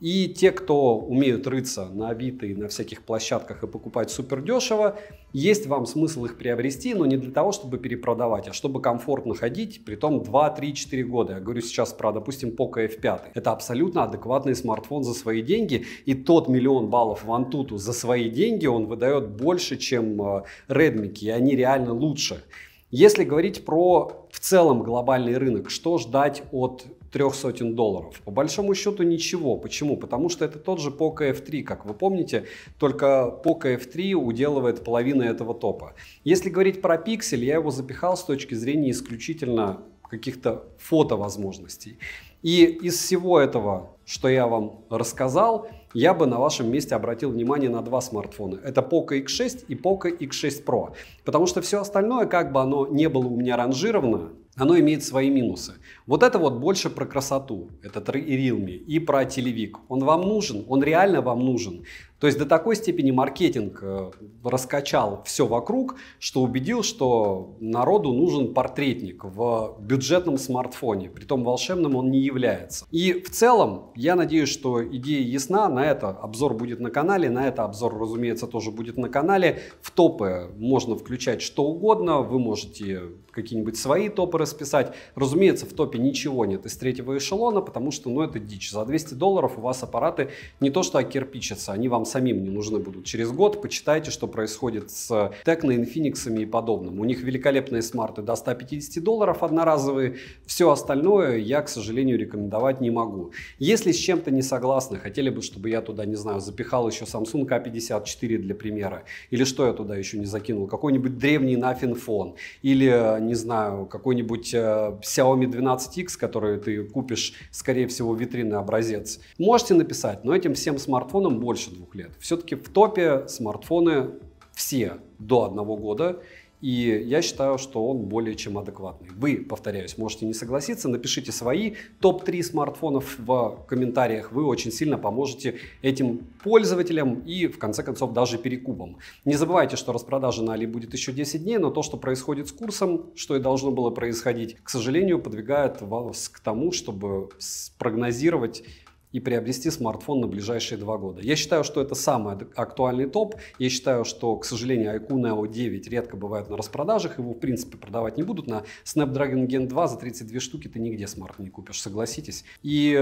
S1: И те, кто умеют рыться на Авито и на всяких площадках и покупать супер дешево, есть вам смысл их приобрести, но не для того, чтобы перепродавать, а чтобы комфортно ходить, При том 2, 3, 4 года. Я говорю сейчас про, допустим, Poco F5. Это абсолютно адекватный смартфон за свои деньги, и тот миллион баллов в Antutu за свои деньги он выдает больше, чем э, Redmi, и они реально лучше. Если говорить про в целом глобальный рынок, что ждать от трех сотен долларов. По большому счету ничего. Почему? Потому что это тот же POCO F3, как вы помните, только POCO F3 уделывает половину этого топа. Если говорить про пиксель, я его запихал с точки зрения исключительно каких-то фотовозможностей. И из всего этого, что я вам рассказал, я бы на вашем месте обратил внимание на два смартфона. Это Poco X6 и Poco X6 Pro. Потому что все остальное, как бы оно не было у меня ранжировано, оно имеет свои минусы. Вот это вот больше про красоту, этот Realme, и про телевик. Он вам нужен, он реально вам нужен. То есть до такой степени маркетинг э, раскачал все вокруг, что убедил, что народу нужен портретник в бюджетном смартфоне, при том волшебным он не является. И в целом, я надеюсь, что идея ясна, на это обзор будет на канале, на это обзор, разумеется, тоже будет на канале. В топы можно включать что угодно, вы можете какие-нибудь свои топы расписать. Разумеется, в топе ничего нет из третьего эшелона, потому что, ну, это дичь. За 200 долларов у вас аппараты не то что окирпичатся, они вам самим не нужны будут через год. Почитайте, что происходит с Tecno, Infinix и подобным. У них великолепные смарты до 150 долларов одноразовые. Все остальное я, к сожалению, рекомендовать не могу. Если с чем-то не согласны, хотели бы, чтобы я туда, не знаю, запихал еще Samsung A54 а для примера, или что я туда еще не закинул, какой-нибудь древний Nothing Phone, или, не знаю, какой-нибудь э, Xiaomi 12X, который ты купишь, скорее всего, витринный образец. Можете написать, но этим всем смартфонам больше двух лет. Все-таки в топе смартфоны все до одного года, и я считаю, что он более чем адекватный. Вы, повторяюсь, можете не согласиться, напишите свои топ-3 смартфонов в комментариях. Вы очень сильно поможете этим пользователям и, в конце концов, даже перекупам. Не забывайте, что распродажа на Али будет еще 10 дней, но то, что происходит с курсом, что и должно было происходить, к сожалению, подвигает вас к тому, чтобы спрогнозировать и приобрести смартфон на ближайшие два года. Я считаю, что это самый актуальный топ. Я считаю, что, к сожалению, Айкун Neo 9 редко бывает на распродажах. Его, в принципе, продавать не будут. На Snapdragon Gen 2 за 32 штуки ты нигде смартфон не купишь, согласитесь. И,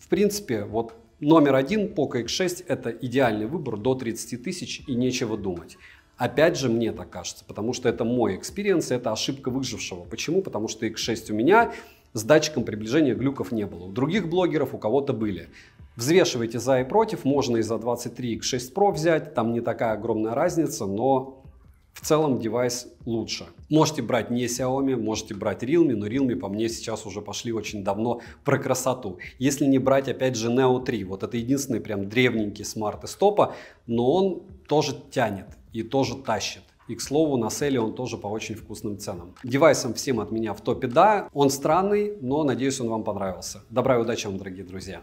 S1: в принципе, вот номер один Poco X6 – это идеальный выбор до 30 тысяч и нечего думать. Опять же, мне так кажется, потому что это мой экспириенс, это ошибка выжившего. Почему? Потому что X6 у меня, с датчиком приближения глюков не было. У других блогеров у кого-то были. Взвешивайте за и против, можно и за 23 x 6 Pro взять, там не такая огромная разница, но в целом девайс лучше. Можете брать не Xiaomi, можете брать Realme, но Realme по мне сейчас уже пошли очень давно про красоту. Если не брать опять же Neo 3, вот это единственный прям древненький смарт и стопа но он тоже тянет и тоже тащит. И, к слову, на селе он тоже по очень вкусным ценам. Девайсом всем от меня в топе да. Он странный, но надеюсь, он вам понравился. Добра и удачи вам, дорогие друзья.